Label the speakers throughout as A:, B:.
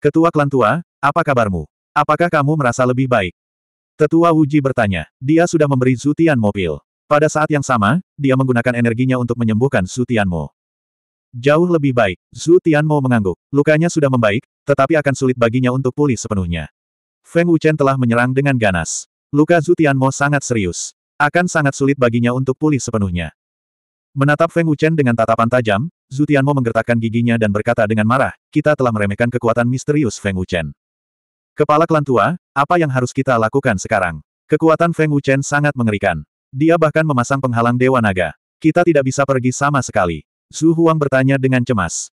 A: Ketua klan tua, apa kabarmu? Apakah kamu merasa lebih baik? Tetua Wuji bertanya. Dia sudah memberi Zutian mobil. Pada saat yang sama, dia menggunakan energinya untuk menyembuhkan Zutian Mo. Jauh lebih baik, Zutian Mo mengangguk. Lukanya sudah membaik, tetapi akan sulit baginya untuk pulih sepenuhnya. Feng Wuchen telah menyerang dengan ganas. Luka Zutian Mo sangat serius. Akan sangat sulit baginya untuk pulih sepenuhnya. Menatap Feng Wuchen dengan tatapan tajam, Zutianmo menggertakkan giginya dan berkata dengan marah, kita telah meremehkan kekuatan misterius Feng Wuchen. Kepala klan tua, apa yang harus kita lakukan sekarang? Kekuatan Feng Wuchen sangat mengerikan. Dia bahkan memasang penghalang Dewa Naga. Kita tidak bisa pergi sama sekali. Zhu Huang bertanya dengan cemas.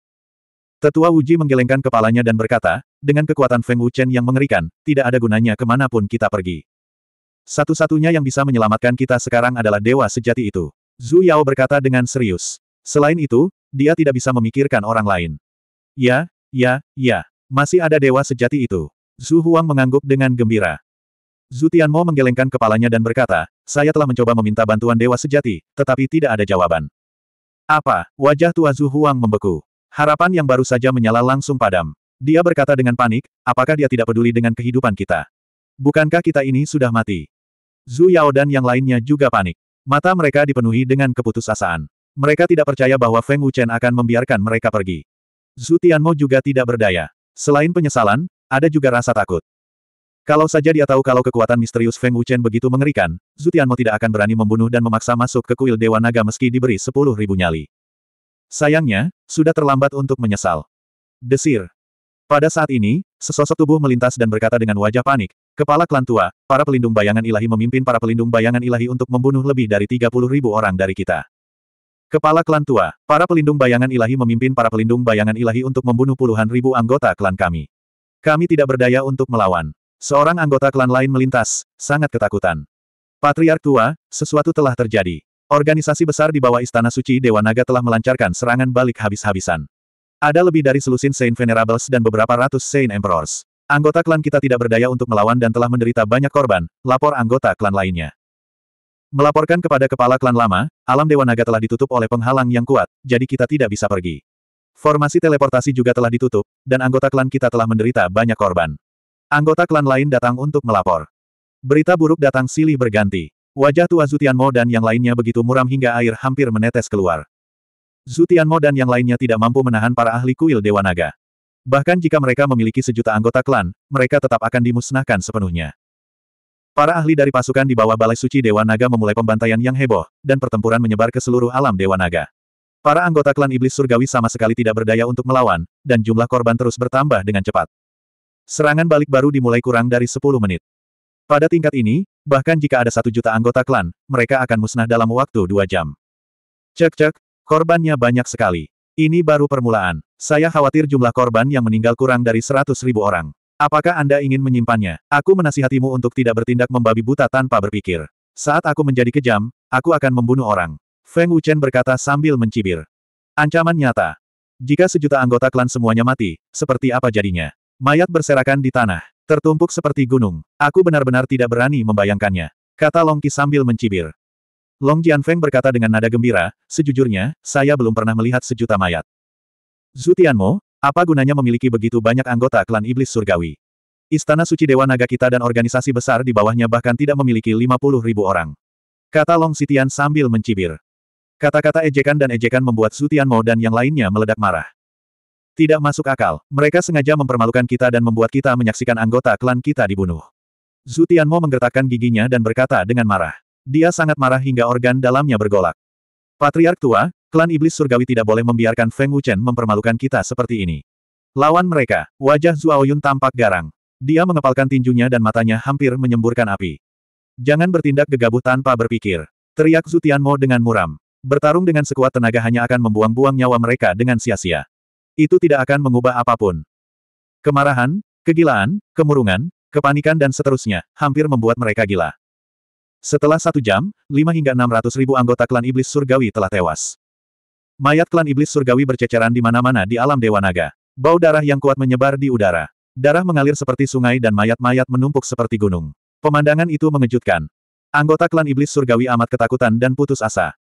A: Tetua Wuji menggelengkan kepalanya dan berkata, dengan kekuatan Feng Wuchen yang mengerikan, tidak ada gunanya kemanapun kita pergi. Satu-satunya yang bisa menyelamatkan kita sekarang adalah dewa sejati itu. Zhu Yao berkata dengan serius. Selain itu, dia tidak bisa memikirkan orang lain. Ya, ya, ya. Masih ada dewa sejati itu. Zhu Huang mengangguk dengan gembira. Zhu Tianmo menggelengkan kepalanya dan berkata, saya telah mencoba meminta bantuan dewa sejati, tetapi tidak ada jawaban. Apa? Wajah tua Zhu Huang membeku. Harapan yang baru saja menyala langsung padam. Dia berkata dengan panik, apakah dia tidak peduli dengan kehidupan kita? Bukankah kita ini sudah mati? Zhu Yao dan yang lainnya juga panik. Mata mereka dipenuhi dengan keputusasaan. Mereka tidak percaya bahwa Feng Wuchen akan membiarkan mereka pergi. Zhu Tianmo juga tidak berdaya. Selain penyesalan, ada juga rasa takut. Kalau saja dia tahu kalau kekuatan misterius Feng Wuchen begitu mengerikan, Zhu Tianmo tidak akan berani membunuh dan memaksa masuk ke kuil Dewa Naga meski diberi sepuluh ribu nyali. Sayangnya, sudah terlambat untuk menyesal. Desir. Pada saat ini, sesosok tubuh melintas dan berkata dengan wajah panik, Kepala klan tua, para pelindung bayangan ilahi memimpin para pelindung bayangan ilahi untuk membunuh lebih dari 30 ribu orang dari kita. Kepala klan tua, para pelindung bayangan ilahi memimpin para pelindung bayangan ilahi untuk membunuh puluhan ribu anggota klan kami. Kami tidak berdaya untuk melawan. Seorang anggota klan lain melintas, sangat ketakutan. Patriark tua, sesuatu telah terjadi. Organisasi besar di bawah Istana Suci Dewa Naga telah melancarkan serangan balik habis-habisan. Ada lebih dari selusin Saint Venerables dan beberapa ratus Saint Emperors. Anggota klan kita tidak berdaya untuk melawan dan telah menderita banyak korban, lapor anggota klan lainnya. Melaporkan kepada kepala klan lama, alam Dewa Naga telah ditutup oleh penghalang yang kuat, jadi kita tidak bisa pergi. Formasi teleportasi juga telah ditutup, dan anggota klan kita telah menderita banyak korban. Anggota klan lain datang untuk melapor. Berita buruk datang silih berganti. Wajah tua Zutianmo dan yang lainnya begitu muram hingga air hampir menetes keluar. Zutianmo dan yang lainnya tidak mampu menahan para ahli kuil Dewa Naga. Bahkan jika mereka memiliki sejuta anggota klan, mereka tetap akan dimusnahkan sepenuhnya. Para ahli dari pasukan di bawah Balai Suci Dewa Naga memulai pembantaian yang heboh, dan pertempuran menyebar ke seluruh alam Dewa Naga. Para anggota klan iblis surgawi sama sekali tidak berdaya untuk melawan, dan jumlah korban terus bertambah dengan cepat. Serangan balik baru dimulai kurang dari 10 menit. Pada tingkat ini, bahkan jika ada satu juta anggota klan, mereka akan musnah dalam waktu dua jam. Cek-cek, korbannya banyak sekali. Ini baru permulaan. Saya khawatir jumlah korban yang meninggal kurang dari seratus ribu orang. Apakah Anda ingin menyimpannya? Aku menasihatimu untuk tidak bertindak membabi buta tanpa berpikir. Saat aku menjadi kejam, aku akan membunuh orang. Feng Wuchen berkata sambil mencibir. Ancaman nyata. Jika sejuta anggota klan semuanya mati, seperti apa jadinya? Mayat berserakan di tanah, tertumpuk seperti gunung. Aku benar-benar tidak berani membayangkannya. Kata Longki sambil mencibir. Long Jianfeng berkata dengan nada gembira, sejujurnya, saya belum pernah melihat sejuta mayat. Zutianmo, apa gunanya memiliki begitu banyak anggota klan iblis surgawi? Istana suci Dewa Naga kita dan organisasi besar di bawahnya bahkan tidak memiliki 50 ribu orang. Kata Long Sitian sambil mencibir. Kata-kata ejekan dan ejekan membuat Zutianmo dan yang lainnya meledak marah. Tidak masuk akal, mereka sengaja mempermalukan kita dan membuat kita menyaksikan anggota klan kita dibunuh. Zutianmo menggertakkan giginya dan berkata dengan marah. Dia sangat marah hingga organ dalamnya bergolak. Patriark tua, klan iblis surgawi tidak boleh membiarkan Feng Wuchen mempermalukan kita seperti ini. Lawan mereka, wajah Yun tampak garang. Dia mengepalkan tinjunya dan matanya hampir menyemburkan api. Jangan bertindak gegabah tanpa berpikir. Teriak Zutianmo dengan muram. Bertarung dengan sekuat tenaga hanya akan membuang-buang nyawa mereka dengan sia-sia. Itu tidak akan mengubah apapun. Kemarahan, kegilaan, kemurungan, kepanikan dan seterusnya, hampir membuat mereka gila. Setelah satu jam, lima hingga enam ratus ribu anggota klan iblis surgawi telah tewas. Mayat klan iblis surgawi berceceran di mana-mana di alam Dewa Naga. Bau darah yang kuat menyebar di udara. Darah mengalir seperti sungai dan mayat-mayat menumpuk seperti gunung. Pemandangan itu mengejutkan. Anggota klan iblis surgawi amat ketakutan dan putus asa.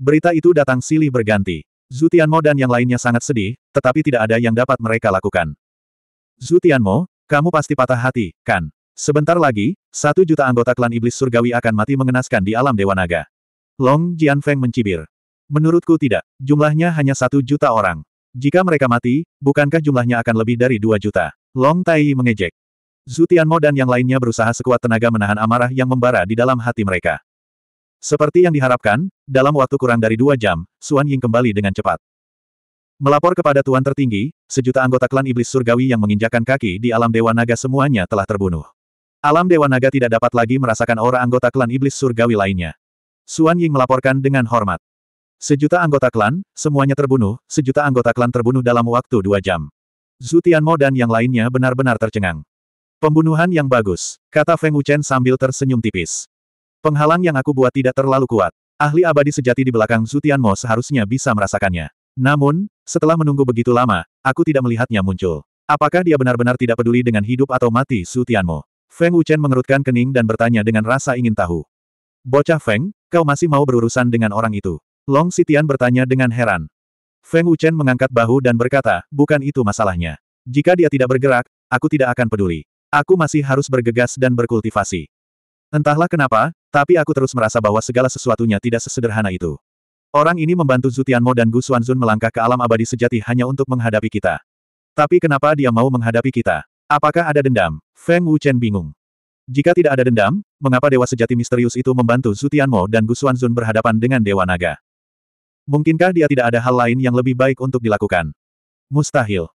A: Berita itu datang silih berganti. Zutianmo dan yang lainnya sangat sedih, tetapi tidak ada yang dapat mereka lakukan. Zutianmo, kamu pasti patah hati, kan? Sebentar lagi, satu juta anggota klan iblis surgawi akan mati mengenaskan di alam Dewa Naga. Long Jianfeng mencibir. Menurutku tidak, jumlahnya hanya satu juta orang. Jika mereka mati, bukankah jumlahnya akan lebih dari dua juta? Long Tai mengejek. Tianmo dan yang lainnya berusaha sekuat tenaga menahan amarah yang membara di dalam hati mereka. Seperti yang diharapkan, dalam waktu kurang dari dua jam, Suan Ying kembali dengan cepat. Melapor kepada Tuan Tertinggi, sejuta anggota klan Iblis Surgawi yang menginjakan kaki di alam Dewa Naga semuanya telah terbunuh. Alam Dewa Naga tidak dapat lagi merasakan aura anggota klan iblis surgawi lainnya. Suan Ying melaporkan dengan hormat. Sejuta anggota klan, semuanya terbunuh, sejuta anggota klan terbunuh dalam waktu dua jam. Zhu Tianmo dan yang lainnya benar-benar tercengang. Pembunuhan yang bagus, kata Feng Wuchen sambil tersenyum tipis. Penghalang yang aku buat tidak terlalu kuat. Ahli abadi sejati di belakang Zhu Tianmo seharusnya bisa merasakannya. Namun, setelah menunggu begitu lama, aku tidak melihatnya muncul. Apakah dia benar-benar tidak peduli dengan hidup atau mati Su Tianmo? Feng Wuchen mengerutkan kening dan bertanya dengan rasa ingin tahu. Bocah Feng, kau masih mau berurusan dengan orang itu? Long Sitian bertanya dengan heran. Feng Wuchen mengangkat bahu dan berkata, bukan itu masalahnya. Jika dia tidak bergerak, aku tidak akan peduli. Aku masih harus bergegas dan berkultivasi. Entahlah kenapa, tapi aku terus merasa bahwa segala sesuatunya tidak sesederhana itu. Orang ini membantu Zutianmo dan Gu Xuanzun melangkah ke alam abadi sejati hanya untuk menghadapi kita. Tapi kenapa dia mau menghadapi kita? Apakah ada dendam? Feng Wuchen bingung. Jika tidak ada dendam, mengapa dewa sejati misterius itu membantu Mo dan Gu Xuanzun berhadapan dengan dewa naga? Mungkinkah dia tidak ada hal lain yang lebih baik untuk dilakukan? Mustahil.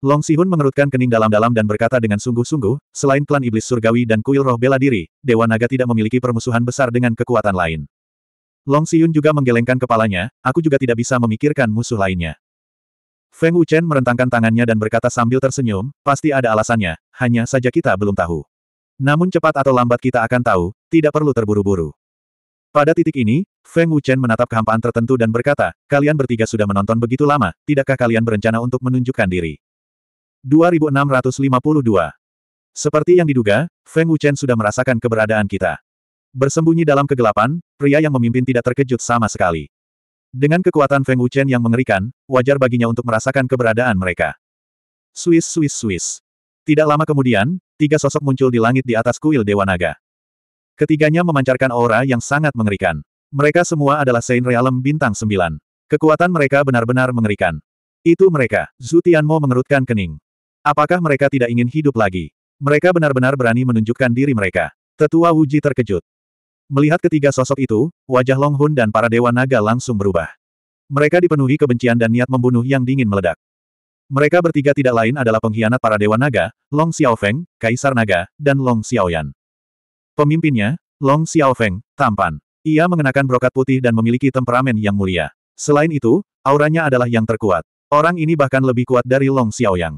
A: Long Sihun mengerutkan kening dalam-dalam dan berkata dengan sungguh-sungguh, selain klan iblis surgawi dan kuil roh bela diri, Dewa Naga tidak memiliki permusuhan besar dengan kekuatan lain. Long Sihun juga menggelengkan kepalanya, aku juga tidak bisa memikirkan musuh lainnya. Feng Wuchen merentangkan tangannya dan berkata sambil tersenyum, pasti ada alasannya, hanya saja kita belum tahu. Namun cepat atau lambat kita akan tahu, tidak perlu terburu-buru. Pada titik ini, Feng Wuchen menatap kehampaan tertentu dan berkata, kalian bertiga sudah menonton begitu lama, tidakkah kalian berencana untuk menunjukkan diri? 2652 Seperti yang diduga, Feng Wuchen sudah merasakan keberadaan kita. Bersembunyi dalam kegelapan, pria yang memimpin tidak terkejut sama sekali. Dengan kekuatan Feng Wuchen yang mengerikan, wajar baginya untuk merasakan keberadaan mereka. Swiss, Swiss, Swiss. Tidak lama kemudian, tiga sosok muncul di langit di atas kuil Dewa Naga. Ketiganya memancarkan aura yang sangat mengerikan. Mereka semua adalah Saint Realm Bintang Sembilan. Kekuatan mereka benar-benar mengerikan. Itu mereka, Zutianmo mengerutkan kening. Apakah mereka tidak ingin hidup lagi? Mereka benar-benar berani menunjukkan diri mereka. Tetua Wuji terkejut. Melihat ketiga sosok itu, wajah Long Hun dan para dewa naga langsung berubah. Mereka dipenuhi kebencian dan niat membunuh yang dingin meledak. Mereka bertiga tidak lain adalah pengkhianat para dewa naga, Long Xiaofeng, Kaisar Naga, dan Long Xiaoyan. Pemimpinnya, Long Xiaofeng, tampan. Ia mengenakan brokat putih dan memiliki temperamen yang mulia. Selain itu, auranya adalah yang terkuat. Orang ini bahkan lebih kuat dari Long Xiaoyang.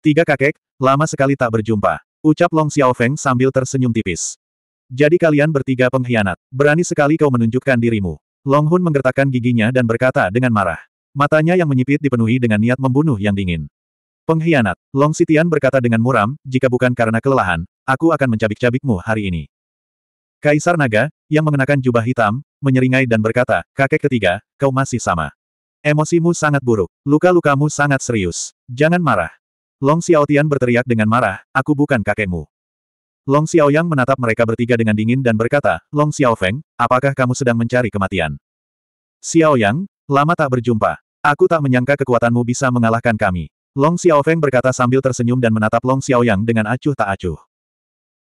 A: Tiga kakek, lama sekali tak berjumpa. Ucap Long Xiaofeng sambil tersenyum tipis. Jadi kalian bertiga pengkhianat. Berani sekali kau menunjukkan dirimu. Long Hun menggertakkan giginya dan berkata dengan marah. Matanya yang menyipit dipenuhi dengan niat membunuh yang dingin. Pengkhianat, Long Sitian berkata dengan muram, jika bukan karena kelelahan, aku akan mencabik-cabikmu hari ini. Kaisar Naga, yang mengenakan jubah hitam, menyeringai dan berkata, kakek ketiga, kau masih sama. Emosimu sangat buruk, luka-lukamu sangat serius. Jangan marah. Long Xiaotian berteriak dengan marah, aku bukan kakekmu. Long Xiao Yang menatap mereka bertiga dengan dingin dan berkata, Long Xiao Feng, apakah kamu sedang mencari kematian? Xiaoyang, lama tak berjumpa. Aku tak menyangka kekuatanmu bisa mengalahkan kami. Long Xiao Feng berkata sambil tersenyum dan menatap Long Xiao Yang dengan acuh tak acuh.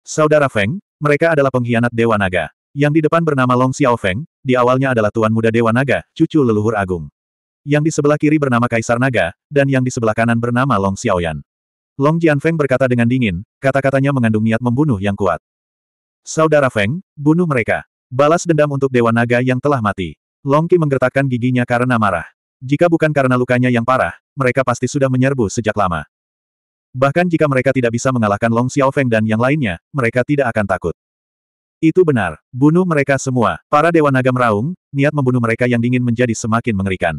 A: Saudara Feng, mereka adalah pengkhianat Dewa Naga. Yang di depan bernama Long Xiao Feng, di awalnya adalah Tuan Muda Dewa Naga, cucu leluhur agung. Yang di sebelah kiri bernama Kaisar Naga, dan yang di sebelah kanan bernama Long Xiaoyan. Long Feng berkata dengan dingin, kata-katanya mengandung niat membunuh yang kuat. Saudara Feng, bunuh mereka. Balas dendam untuk Dewa Naga yang telah mati. Long Qi menggertakkan giginya karena marah. Jika bukan karena lukanya yang parah, mereka pasti sudah menyerbu sejak lama. Bahkan jika mereka tidak bisa mengalahkan Long Xiaofeng dan yang lainnya, mereka tidak akan takut. Itu benar, bunuh mereka semua. Para Dewa Naga meraung, niat membunuh mereka yang dingin menjadi semakin mengerikan.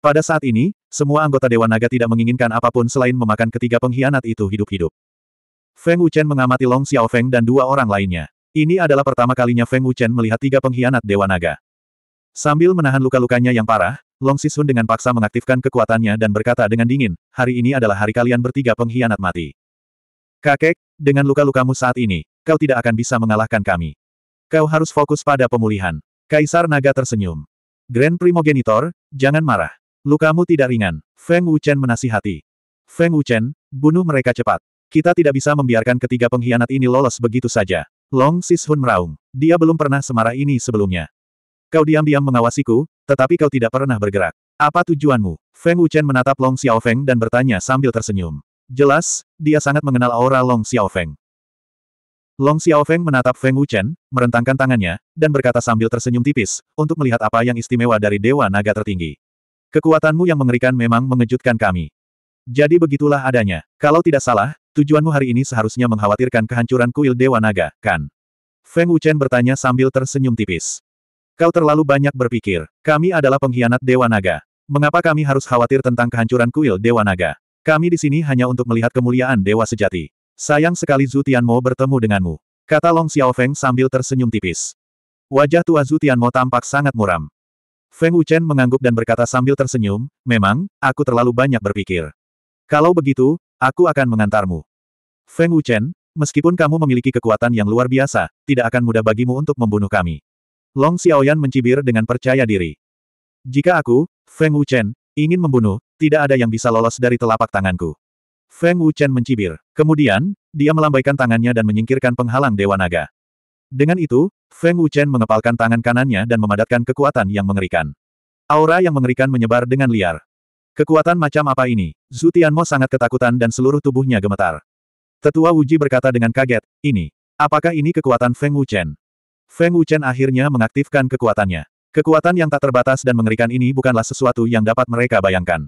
A: Pada saat ini, semua anggota Dewan Naga tidak menginginkan apapun selain memakan ketiga pengkhianat itu hidup-hidup. Feng Wuchen mengamati Long Xiaofeng dan dua orang lainnya. Ini adalah pertama kalinya Feng Wuchen melihat tiga pengkhianat Dewa Naga. Sambil menahan luka-lukanya yang parah, Long Sisun dengan paksa mengaktifkan kekuatannya dan berkata dengan dingin, hari ini adalah hari kalian bertiga pengkhianat mati. Kakek, dengan luka-lukamu saat ini, kau tidak akan bisa mengalahkan kami. Kau harus fokus pada pemulihan. Kaisar Naga tersenyum. Grand Primogenitor, jangan marah. Lukamu tidak ringan. Feng Wuchen menasihati. Feng Wuchen, bunuh mereka cepat. Kita tidak bisa membiarkan ketiga pengkhianat ini lolos begitu saja. Long Sishun meraung. Dia belum pernah semarah ini sebelumnya. Kau diam-diam mengawasiku, tetapi kau tidak pernah bergerak. Apa tujuanmu? Feng Wuchen menatap Long Xiaofeng dan bertanya sambil tersenyum. Jelas, dia sangat mengenal aura Long Xiaofeng. Long Xiaofeng menatap Feng Wuchen, merentangkan tangannya, dan berkata sambil tersenyum tipis, untuk melihat apa yang istimewa dari Dewa Naga tertinggi. Kekuatanmu yang mengerikan memang mengejutkan kami. Jadi begitulah adanya. Kalau tidak salah, tujuanmu hari ini seharusnya mengkhawatirkan kehancuran kuil Dewa Naga, kan? Feng Wuchen bertanya sambil tersenyum tipis. Kau terlalu banyak berpikir. Kami adalah pengkhianat Dewa Naga. Mengapa kami harus khawatir tentang kehancuran kuil Dewa Naga? Kami di sini hanya untuk melihat kemuliaan Dewa Sejati. Sayang sekali Zhu Tianmo bertemu denganmu. Kata Long Xiaofeng sambil tersenyum tipis. Wajah tua Zhu Tianmo tampak sangat muram. Feng Wuchen mengangguk dan berkata sambil tersenyum, memang, aku terlalu banyak berpikir. Kalau begitu, aku akan mengantarmu. Feng Wuchen, meskipun kamu memiliki kekuatan yang luar biasa, tidak akan mudah bagimu untuk membunuh kami. Long Xiaoyan mencibir dengan percaya diri. Jika aku, Feng Wuchen, ingin membunuh, tidak ada yang bisa lolos dari telapak tanganku. Feng Wuchen mencibir. Kemudian, dia melambaikan tangannya dan menyingkirkan penghalang Dewa Naga. Dengan itu, Feng Wuchen mengepalkan tangan kanannya dan memadatkan kekuatan yang mengerikan. Aura yang mengerikan menyebar dengan liar. Kekuatan macam apa ini? Zhu Tianmo sangat ketakutan dan seluruh tubuhnya gemetar. Tetua Wuji berkata dengan kaget, ini, apakah ini kekuatan Feng Wuchen? Feng Wuchen akhirnya mengaktifkan kekuatannya. Kekuatan yang tak terbatas dan mengerikan ini bukanlah sesuatu yang dapat mereka bayangkan.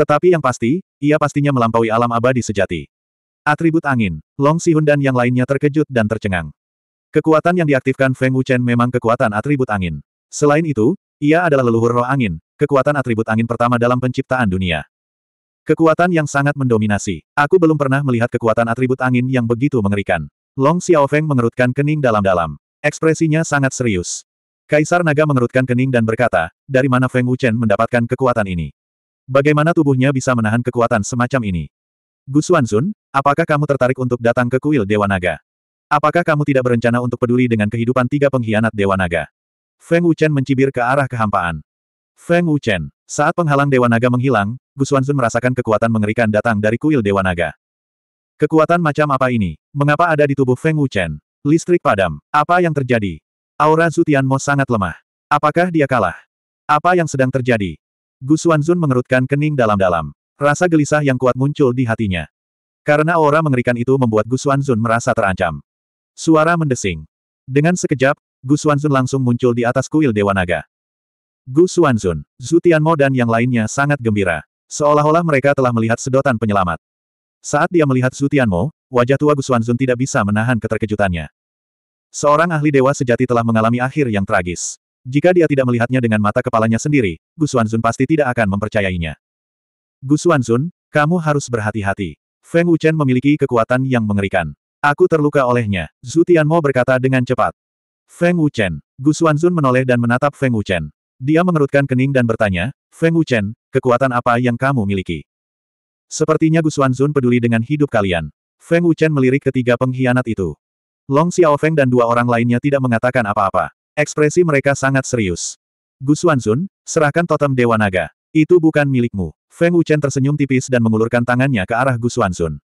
A: Tetapi yang pasti, ia pastinya melampaui alam abadi sejati. Atribut angin, Long Sihun dan yang lainnya terkejut dan tercengang. Kekuatan yang diaktifkan Feng Wuchen memang kekuatan atribut angin. Selain itu, ia adalah leluhur roh angin, kekuatan atribut angin pertama dalam penciptaan dunia. Kekuatan yang sangat mendominasi. Aku belum pernah melihat kekuatan atribut angin yang begitu mengerikan. Long Xiaofeng mengerutkan kening dalam-dalam. Ekspresinya sangat serius. Kaisar Naga mengerutkan kening dan berkata, dari mana Feng Wuchen mendapatkan kekuatan ini? Bagaimana tubuhnya bisa menahan kekuatan semacam ini? Gu Xuanzun, apakah kamu tertarik untuk datang ke kuil Dewa Naga? Apakah kamu tidak berencana untuk peduli dengan kehidupan tiga pengkhianat Dewa Naga? Feng Wuchen mencibir ke arah kehampaan. Feng Wuchen, saat penghalang Dewa Naga menghilang, Gu Wanzun merasakan kekuatan mengerikan datang dari kuil Dewa Naga. Kekuatan macam apa ini? Mengapa ada di tubuh Feng Wuchen? Listrik padam. Apa yang terjadi? Aura Zutian Mo sangat lemah. Apakah dia kalah? Apa yang sedang terjadi? Gu Wanzun mengerutkan kening dalam-dalam. Rasa gelisah yang kuat muncul di hatinya. Karena aura mengerikan itu membuat Gu Wanzun merasa terancam. Suara mendesing. Dengan sekejap, Gu Xuanzun langsung muncul di atas kuil Dewa Naga. Gu Xuanzun, Zhu Tianmo dan yang lainnya sangat gembira. Seolah-olah mereka telah melihat sedotan penyelamat. Saat dia melihat Zhu Tianmo, wajah tua Gu Xuanzun tidak bisa menahan keterkejutannya. Seorang ahli dewa sejati telah mengalami akhir yang tragis. Jika dia tidak melihatnya dengan mata kepalanya sendiri, Gu Xuanzun pasti tidak akan mempercayainya. Gu Xuanzun, kamu harus berhati-hati. Feng Wuchen memiliki kekuatan yang mengerikan. Aku terluka olehnya, Zhu Tianmo berkata dengan cepat. Feng Wuchen. Gu Xuanzun menoleh dan menatap Feng Wuchen. Dia mengerutkan kening dan bertanya, Feng Wuchen, kekuatan apa yang kamu miliki? Sepertinya Gu Xuanzun peduli dengan hidup kalian. Feng Wuchen melirik ketiga pengkhianat itu. Long Xiaofeng dan dua orang lainnya tidak mengatakan apa-apa. Ekspresi mereka sangat serius. Gu Xuanzun, serahkan totem Dewa Naga. Itu bukan milikmu. Feng Wuchen tersenyum tipis dan mengulurkan tangannya ke arah Gu Xuanzun.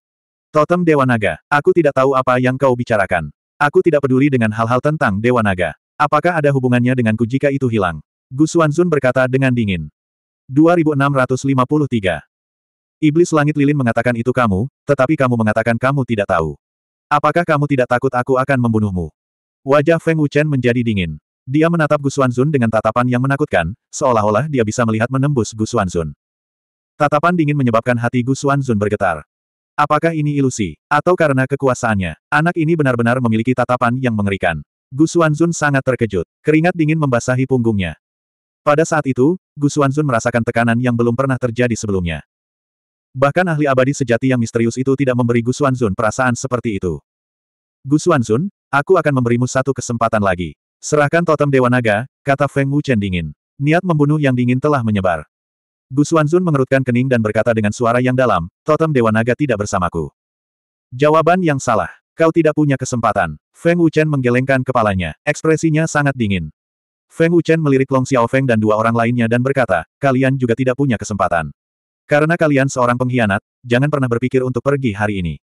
A: Totem Dewa Naga, aku tidak tahu apa yang kau bicarakan. Aku tidak peduli dengan hal-hal tentang Dewa Naga. Apakah ada hubungannya denganku jika itu hilang? Gu Xuanzun berkata dengan dingin. 2653. Iblis Langit Lilin mengatakan itu kamu, tetapi kamu mengatakan kamu tidak tahu. Apakah kamu tidak takut aku akan membunuhmu? Wajah Feng Wuchen menjadi dingin. Dia menatap Gu Xuanzun dengan tatapan yang menakutkan, seolah-olah dia bisa melihat menembus Gu Xuanzun. Tatapan dingin menyebabkan hati Gu Xuanzun bergetar. Apakah ini ilusi? Atau karena kekuasaannya? Anak ini benar-benar memiliki tatapan yang mengerikan. Gu Xuanzun sangat terkejut. Keringat dingin membasahi punggungnya. Pada saat itu, Gu Xuanzun merasakan tekanan yang belum pernah terjadi sebelumnya. Bahkan ahli abadi sejati yang misterius itu tidak memberi Gu Xuanzun perasaan seperti itu. Gu Xuanzun, aku akan memberimu satu kesempatan lagi. Serahkan totem Dewa Naga, kata Feng Wuchen dingin. Niat membunuh yang dingin telah menyebar. Gu Xuanzun mengerutkan kening dan berkata dengan suara yang dalam, totem Dewa Naga tidak bersamaku. Jawaban yang salah. Kau tidak punya kesempatan. Feng Wuchen menggelengkan kepalanya, ekspresinya sangat dingin. Feng Wuchen melirik Long Xiaofeng dan dua orang lainnya dan berkata, kalian juga tidak punya kesempatan. Karena kalian seorang pengkhianat, jangan pernah berpikir untuk pergi hari ini.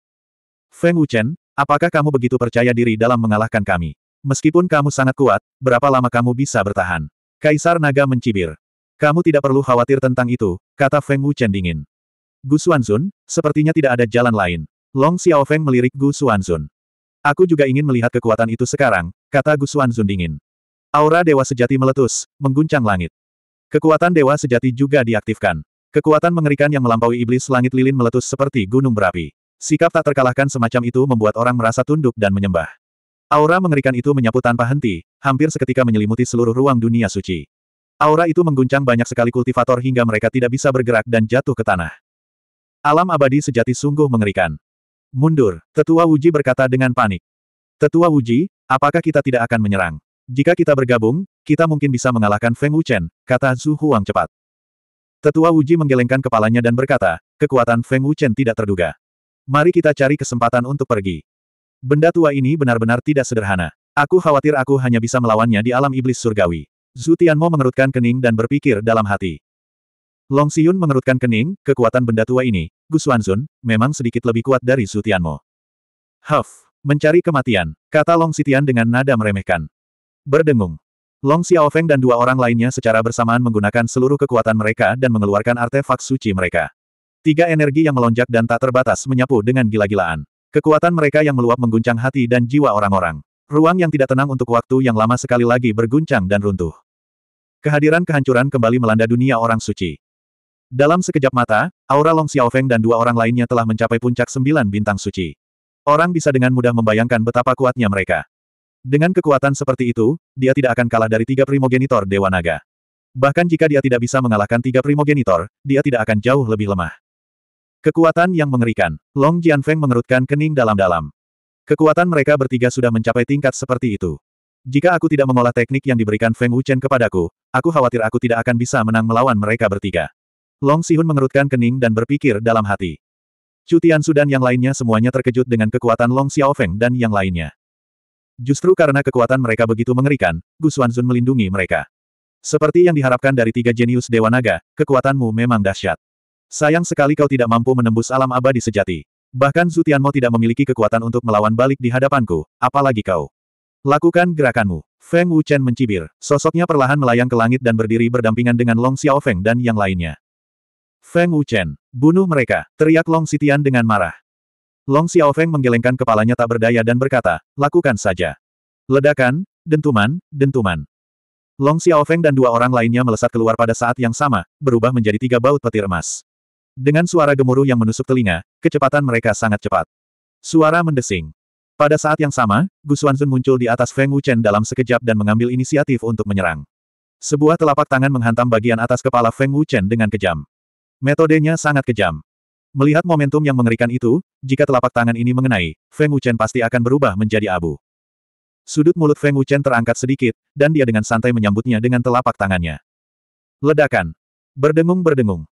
A: Feng Wuchen, apakah kamu begitu percaya diri dalam mengalahkan kami? Meskipun kamu sangat kuat, berapa lama kamu bisa bertahan? Kaisar Naga mencibir. Kamu tidak perlu khawatir tentang itu, kata Feng Wuchen dingin. Gu Xuanzun, sepertinya tidak ada jalan lain. Long Xiao Feng melirik Gu Xuanzun. Aku juga ingin melihat kekuatan itu sekarang, kata Gu Xuanzun dingin. Aura dewa sejati meletus, mengguncang langit. Kekuatan dewa sejati juga diaktifkan. Kekuatan mengerikan yang melampaui iblis langit lilin meletus seperti gunung berapi. Sikap tak terkalahkan semacam itu membuat orang merasa tunduk dan menyembah. Aura mengerikan itu menyapu tanpa henti, hampir seketika menyelimuti seluruh ruang dunia suci. Aura itu mengguncang banyak sekali kultivator hingga mereka tidak bisa bergerak dan jatuh ke tanah. Alam abadi sejati sungguh mengerikan. Mundur, Tetua Wuji berkata dengan panik. Tetua Wuji, apakah kita tidak akan menyerang? Jika kita bergabung, kita mungkin bisa mengalahkan Feng Wuchen, kata Zhu Huang cepat. Tetua Wuji menggelengkan kepalanya dan berkata, kekuatan Feng Wuchen tidak terduga. Mari kita cari kesempatan untuk pergi. Benda tua ini benar-benar tidak sederhana. Aku khawatir aku hanya bisa melawannya di alam iblis surgawi. Zhu Tianmo mengerutkan kening dan berpikir dalam hati. Long Xiyun mengerutkan kening, kekuatan benda tua ini, Gu Xuanzun, memang sedikit lebih kuat dari Zhu Tianmo. Huff, mencari kematian, kata Long Xitian dengan nada meremehkan. Berdengung. Long Xiaofeng dan dua orang lainnya secara bersamaan menggunakan seluruh kekuatan mereka dan mengeluarkan artefak suci mereka. Tiga energi yang melonjak dan tak terbatas menyapu dengan gila-gilaan. Kekuatan mereka yang meluap mengguncang hati dan jiwa orang-orang. Ruang yang tidak tenang untuk waktu yang lama sekali lagi berguncang dan runtuh. Kehadiran kehancuran kembali melanda dunia orang suci. Dalam sekejap mata, aura Long Xiaofeng dan dua orang lainnya telah mencapai puncak sembilan bintang suci. Orang bisa dengan mudah membayangkan betapa kuatnya mereka. Dengan kekuatan seperti itu, dia tidak akan kalah dari tiga primogenitor Dewa Naga. Bahkan jika dia tidak bisa mengalahkan tiga primogenitor, dia tidak akan jauh lebih lemah. Kekuatan yang mengerikan. Long Jianfeng mengerutkan kening dalam-dalam. Kekuatan mereka bertiga sudah mencapai tingkat seperti itu. Jika aku tidak mengolah teknik yang diberikan Feng Wuchen kepadaku, aku khawatir aku tidak akan bisa menang melawan mereka bertiga. Long Sihun mengerutkan kening dan berpikir dalam hati. Cutian Sudan yang lainnya semuanya terkejut dengan kekuatan Long Xiaofeng dan yang lainnya. Justru karena kekuatan mereka begitu mengerikan, Gu Xuanzun melindungi mereka. Seperti yang diharapkan dari tiga jenius Dewa Naga, kekuatanmu memang dahsyat. Sayang sekali kau tidak mampu menembus alam abadi sejati. Bahkan Zutianmo tidak memiliki kekuatan untuk melawan balik di hadapanku, apalagi kau. Lakukan gerakanmu. Feng Wuchen mencibir. Sosoknya perlahan melayang ke langit dan berdiri berdampingan dengan Long Xiaofeng dan yang lainnya. Feng Wuchen, bunuh mereka, teriak Long Sitian dengan marah. Long Xiaofeng menggelengkan kepalanya tak berdaya dan berkata, lakukan saja. Ledakan, dentuman, dentuman. Long Xiaofeng dan dua orang lainnya melesat keluar pada saat yang sama, berubah menjadi tiga baut petir emas. Dengan suara gemuruh yang menusuk telinga, Kecepatan mereka sangat cepat. Suara mendesing. Pada saat yang sama, Gu Xuanzun muncul di atas Feng Wuchen dalam sekejap dan mengambil inisiatif untuk menyerang. Sebuah telapak tangan menghantam bagian atas kepala Feng Wuchen dengan kejam. Metodenya sangat kejam. Melihat momentum yang mengerikan itu, jika telapak tangan ini mengenai, Feng Wuchen pasti akan berubah menjadi abu. Sudut mulut Feng Wuchen terangkat sedikit, dan dia dengan santai menyambutnya dengan telapak tangannya. Ledakan. Berdengung-berdengung.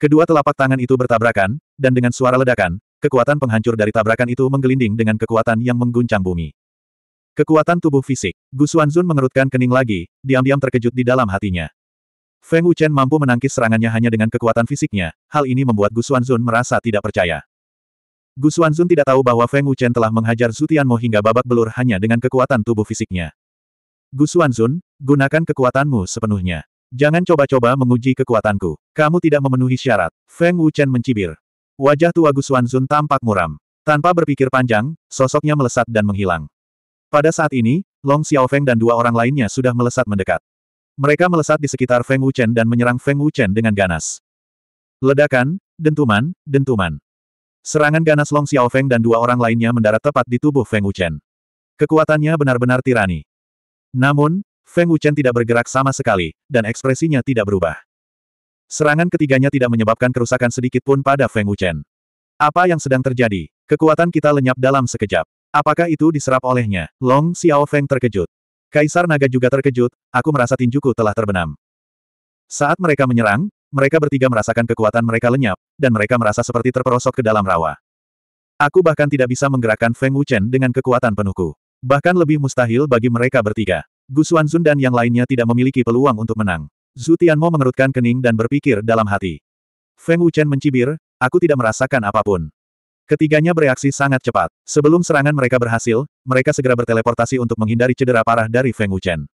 A: Kedua telapak tangan itu bertabrakan, dan dengan suara ledakan, kekuatan penghancur dari tabrakan itu menggelinding dengan kekuatan yang mengguncang bumi. Kekuatan tubuh fisik. Gu Xuanzun mengerutkan kening lagi, diam-diam terkejut di dalam hatinya. Feng Wuchen mampu menangkis serangannya hanya dengan kekuatan fisiknya, hal ini membuat Gu Xuanzun merasa tidak percaya. Gu Xuanzun tidak tahu bahwa Feng Wuchen telah menghajar Zutianmo hingga babak belur hanya dengan kekuatan tubuh fisiknya. Gu Xuanzun, gunakan kekuatanmu sepenuhnya. Jangan coba-coba menguji kekuatanku. Kamu tidak memenuhi syarat. Feng Wuchen mencibir. Wajah tua Gusuan Zun tampak muram. Tanpa berpikir panjang, sosoknya melesat dan menghilang. Pada saat ini, Long Xiaofeng dan dua orang lainnya sudah melesat mendekat. Mereka melesat di sekitar Feng Wuchen dan menyerang Feng Wuchen dengan ganas. Ledakan, dentuman, dentuman. Serangan ganas Long Xiaofeng dan dua orang lainnya mendarat tepat di tubuh Feng Wuchen. Kekuatannya benar-benar tirani. Namun, Feng Wuchen tidak bergerak sama sekali, dan ekspresinya tidak berubah. Serangan ketiganya tidak menyebabkan kerusakan sedikit pun pada Feng Wuchen. Apa yang sedang terjadi? Kekuatan kita lenyap dalam sekejap. Apakah itu diserap olehnya? Long Xiao Feng terkejut. Kaisar Naga juga terkejut, aku merasa tinjuku telah terbenam. Saat mereka menyerang, mereka bertiga merasakan kekuatan mereka lenyap, dan mereka merasa seperti terperosok ke dalam rawa. Aku bahkan tidak bisa menggerakkan Feng Wuchen dengan kekuatan penuhku. Bahkan lebih mustahil bagi mereka bertiga. Gu Xuanzun dan yang lainnya tidak memiliki peluang untuk menang. Zhu Tianmo mengerutkan kening dan berpikir dalam hati. Feng Wuchen mencibir, aku tidak merasakan apapun. Ketiganya bereaksi sangat cepat. Sebelum serangan mereka berhasil, mereka segera berteleportasi untuk menghindari cedera parah dari Feng Wuchen.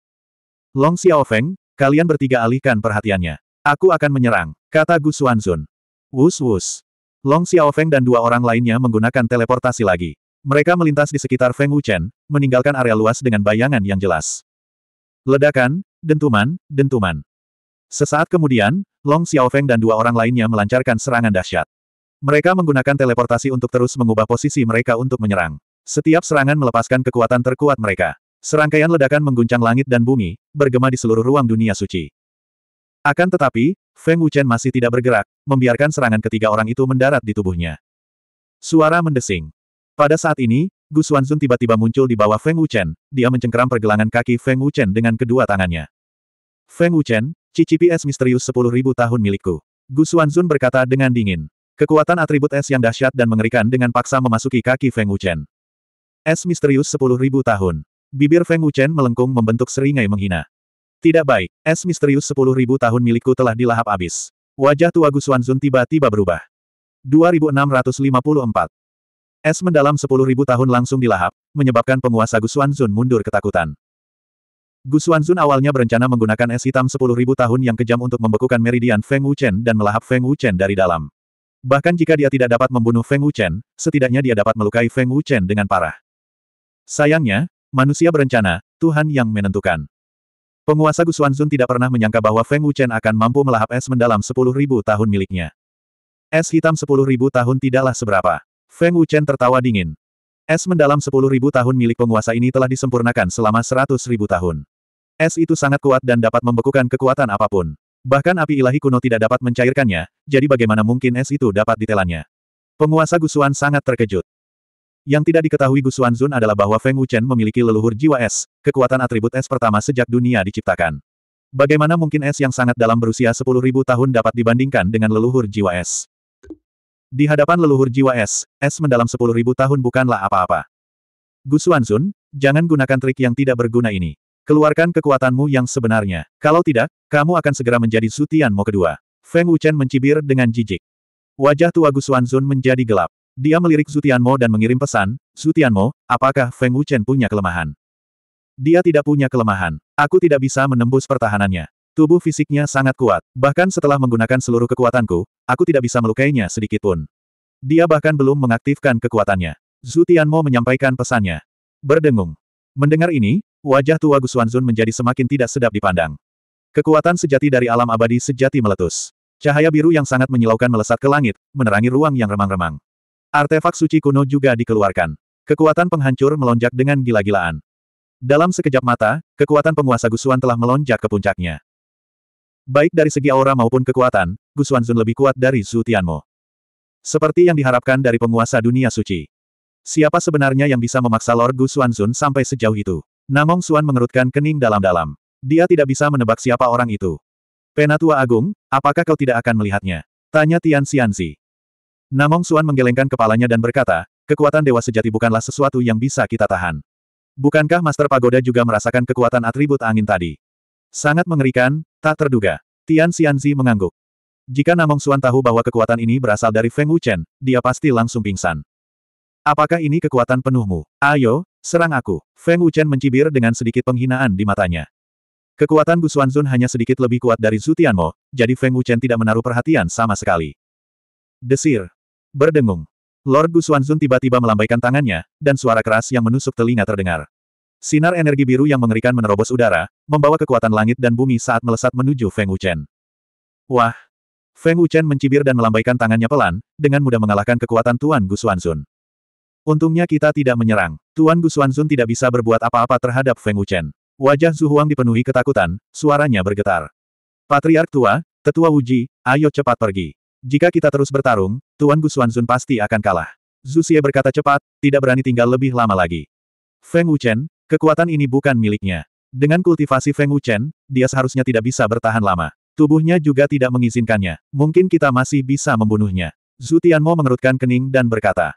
A: Long Xiao Feng, kalian bertiga alihkan perhatiannya. Aku akan menyerang, kata Gu Xuanzun. Wus wus. Long Xiao Feng dan dua orang lainnya menggunakan teleportasi lagi. Mereka melintas di sekitar Feng Wuchen, meninggalkan area luas dengan bayangan yang jelas. Ledakan, dentuman, dentuman. Sesaat kemudian, Long Xiaofeng dan dua orang lainnya melancarkan serangan dahsyat. Mereka menggunakan teleportasi untuk terus mengubah posisi mereka untuk menyerang. Setiap serangan melepaskan kekuatan terkuat mereka. Serangkaian ledakan mengguncang langit dan bumi, bergema di seluruh ruang dunia suci. Akan tetapi, Feng Wuchen masih tidak bergerak, membiarkan serangan ketiga orang itu mendarat di tubuhnya. Suara mendesing. Pada saat ini, Gu Xuanzun tiba-tiba muncul di bawah Feng Wuchen, dia mencengkeram pergelangan kaki Feng Wuchen dengan kedua tangannya. Feng Wuchen, cicipi es misterius 10.000 tahun milikku. Gu Xuanzun berkata dengan dingin. Kekuatan atribut es yang dahsyat dan mengerikan dengan paksa memasuki kaki Feng Wuchen. Es misterius 10.000 tahun. Bibir Feng Wuchen melengkung membentuk seringai menghina. Tidak baik, es misterius 10.000 tahun milikku telah dilahap abis. Wajah tua Gu Xuanzun tiba-tiba berubah. 2654. Es mendalam sepuluh ribu tahun langsung dilahap, menyebabkan penguasa Gu Zun mundur ketakutan. Gu Zun awalnya berencana menggunakan es hitam sepuluh ribu tahun yang kejam untuk membekukan meridian Feng Wuchen dan melahap Feng Wuchen dari dalam. Bahkan jika dia tidak dapat membunuh Feng Wuchen, setidaknya dia dapat melukai Feng Wuchen dengan parah. Sayangnya, manusia berencana, Tuhan yang menentukan. Penguasa Gu Zun tidak pernah menyangka bahwa Feng Wuchen akan mampu melahap es mendalam sepuluh ribu tahun miliknya. Es hitam sepuluh ribu tahun tidaklah seberapa. Feng Wuchen tertawa dingin. Es mendalam 10.000 tahun milik penguasa ini telah disempurnakan selama 100.000 tahun. Es itu sangat kuat dan dapat membekukan kekuatan apapun. Bahkan api ilahi kuno tidak dapat mencairkannya, jadi bagaimana mungkin es itu dapat ditelannya. Penguasa Gusuan sangat terkejut. Yang tidak diketahui Gusuan Zun adalah bahwa Feng Wuchen memiliki leluhur jiwa es, kekuatan atribut es pertama sejak dunia diciptakan. Bagaimana mungkin es yang sangat dalam berusia 10.000 tahun dapat dibandingkan dengan leluhur jiwa es? Di hadapan leluhur jiwa es, es mendalam sepuluh ribu tahun bukanlah apa-apa. Gu Xuanzun, jangan gunakan trik yang tidak berguna ini. Keluarkan kekuatanmu yang sebenarnya. Kalau tidak, kamu akan segera menjadi Sutianmo kedua. Feng Wuchen mencibir dengan jijik. Wajah tua Gu Xuanzun menjadi gelap. Dia melirik Zutianmo dan mengirim pesan, Zutianmo, apakah Feng Wuchen punya kelemahan? Dia tidak punya kelemahan. Aku tidak bisa menembus pertahanannya. Tubuh fisiknya sangat kuat. Bahkan setelah menggunakan seluruh kekuatanku, aku tidak bisa melukainya sedikit pun. Dia bahkan belum mengaktifkan kekuatannya. Zhu Tianmo menyampaikan pesannya. Berdengung. Mendengar ini, wajah tua Gusuanzun menjadi semakin tidak sedap dipandang. Kekuatan sejati dari alam abadi sejati meletus. Cahaya biru yang sangat menyilaukan melesat ke langit, menerangi ruang yang remang-remang. Artefak suci kuno juga dikeluarkan. Kekuatan penghancur melonjak dengan gila-gilaan. Dalam sekejap mata, kekuatan penguasa Gusuan telah melonjak ke puncaknya. Baik dari segi aura maupun kekuatan, Gu Xuanzun lebih kuat dari Su Tianmo. Seperti yang diharapkan dari penguasa dunia suci. Siapa sebenarnya yang bisa memaksa Lord Gu Xuanzun sampai sejauh itu? Namong Suan mengerutkan kening dalam-dalam. Dia tidak bisa menebak siapa orang itu. Penatua Agung, apakah kau tidak akan melihatnya? Tanya Tian Xianzi. Namong Suan menggelengkan kepalanya dan berkata, kekuatan dewa sejati bukanlah sesuatu yang bisa kita tahan. Bukankah Master Pagoda juga merasakan kekuatan atribut angin tadi? Sangat mengerikan, Tak terduga. Tian Xianzi mengangguk. Jika Namong Xuan tahu bahwa kekuatan ini berasal dari Feng Wuchen, dia pasti langsung pingsan. Apakah ini kekuatan penuhmu? Ayo, serang aku. Feng Wuchen mencibir dengan sedikit penghinaan di matanya. Kekuatan Bu Zun hanya sedikit lebih kuat dari Zhu Tianmo, jadi Feng Wuchen tidak menaruh perhatian sama sekali. Desir. Berdengung. Lord Bu Zun tiba-tiba melambaikan tangannya, dan suara keras yang menusuk telinga terdengar. Sinar energi biru yang mengerikan menerobos udara, membawa kekuatan langit dan bumi saat melesat menuju Feng Wuchen. Wah! Feng Wuchen mencibir dan melambaikan tangannya pelan, dengan mudah mengalahkan kekuatan Tuan Gu Xuanzun. Untungnya kita tidak menyerang. Tuan Gu Xuanzun tidak bisa berbuat apa-apa terhadap Feng Wuchen. Wajah Zhu Huang dipenuhi ketakutan, suaranya bergetar. Patriark tua, tetua Wuji, ayo cepat pergi. Jika kita terus bertarung, Tuan Gu Xuanzun pasti akan kalah. Zhu Xie berkata cepat, tidak berani tinggal lebih lama lagi. Feng Wuchen, Kekuatan ini bukan miliknya. Dengan kultivasi Feng Wuchen, dia seharusnya tidak bisa bertahan lama. Tubuhnya juga tidak mengizinkannya. Mungkin kita masih bisa membunuhnya. Zhu Tianmo mengerutkan kening dan berkata.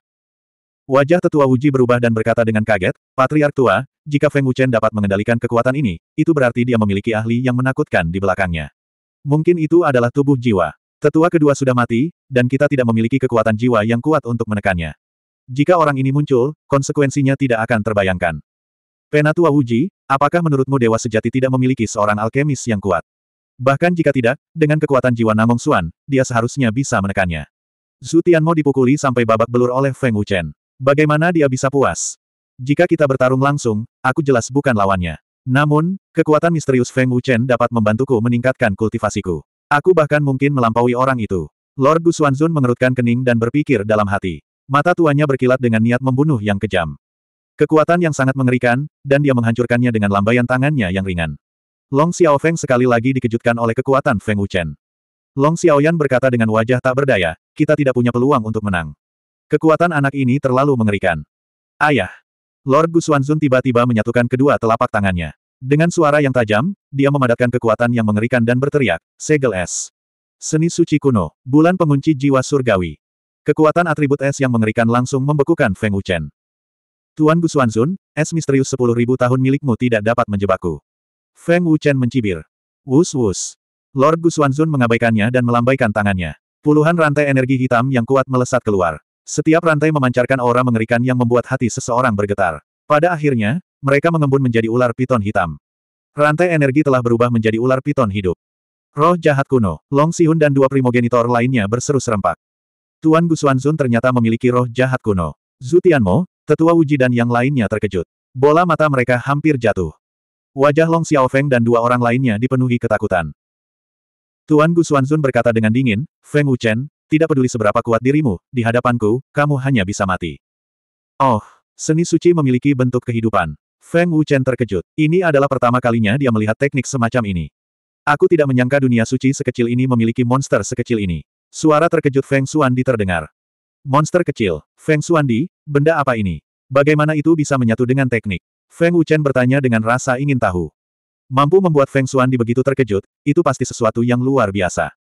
A: Wajah tetua Wuji berubah dan berkata dengan kaget, Patriark tua, jika Feng Wuchen dapat mengendalikan kekuatan ini, itu berarti dia memiliki ahli yang menakutkan di belakangnya. Mungkin itu adalah tubuh jiwa. Tetua kedua sudah mati, dan kita tidak memiliki kekuatan jiwa yang kuat untuk menekannya. Jika orang ini muncul, konsekuensinya tidak akan terbayangkan. Penatua Wuji, apakah menurutmu dewa sejati tidak memiliki seorang alkemis yang kuat? Bahkan jika tidak, dengan kekuatan jiwa Namong Suan, dia seharusnya bisa menekannya. Zhu Tianmo dipukuli sampai babak belur oleh Feng Wuchen. Bagaimana dia bisa puas? Jika kita bertarung langsung, aku jelas bukan lawannya. Namun, kekuatan misterius Feng Wuchen dapat membantuku meningkatkan kultivasiku. Aku bahkan mungkin melampaui orang itu. Lord Gu Xuanzun mengerutkan kening dan berpikir dalam hati. Mata tuanya berkilat dengan niat membunuh yang kejam. Kekuatan yang sangat mengerikan, dan dia menghancurkannya dengan lambaian tangannya yang ringan. Long Xiaofeng sekali lagi dikejutkan oleh kekuatan Feng Wuchen. Long Xiaoyan berkata dengan wajah tak berdaya, kita tidak punya peluang untuk menang. Kekuatan anak ini terlalu mengerikan. Ayah! Lord Xuanzun tiba-tiba menyatukan kedua telapak tangannya. Dengan suara yang tajam, dia memadatkan kekuatan yang mengerikan dan berteriak, Segel Es. Seni suci kuno, bulan pengunci jiwa surgawi. Kekuatan atribut es yang mengerikan langsung membekukan Feng Wuchen. Tuan Gu Zun, es misterius sepuluh ribu tahun milikmu tidak dapat menjebakku. Feng Wuchen mencibir. Wus wus. Lord Gu Zun mengabaikannya dan melambaikan tangannya. Puluhan rantai energi hitam yang kuat melesat keluar. Setiap rantai memancarkan aura mengerikan yang membuat hati seseorang bergetar. Pada akhirnya, mereka mengembun menjadi ular piton hitam. Rantai energi telah berubah menjadi ular piton hidup. Roh jahat kuno, Long Sihun dan dua primogenitor lainnya berseru serempak. Tuan Gu Zun ternyata memiliki roh jahat kuno. Zutianmo, Tetua Wuji dan yang lainnya terkejut. Bola mata mereka hampir jatuh. Wajah Long Xiaofeng dan dua orang lainnya dipenuhi ketakutan. Tuan Gu Xuanzun berkata dengan dingin, Feng Wuchen, tidak peduli seberapa kuat dirimu, di hadapanku, kamu hanya bisa mati. Oh, seni suci memiliki bentuk kehidupan. Feng Wuchen terkejut. Ini adalah pertama kalinya dia melihat teknik semacam ini. Aku tidak menyangka dunia suci sekecil ini memiliki monster sekecil ini. Suara terkejut Feng Xuan diterdengar. Monster kecil. Feng Xuandi, benda apa ini? Bagaimana itu bisa menyatu dengan teknik? Feng Wuchen bertanya dengan rasa ingin tahu. Mampu membuat Feng Xuandi begitu terkejut, itu pasti sesuatu yang luar biasa.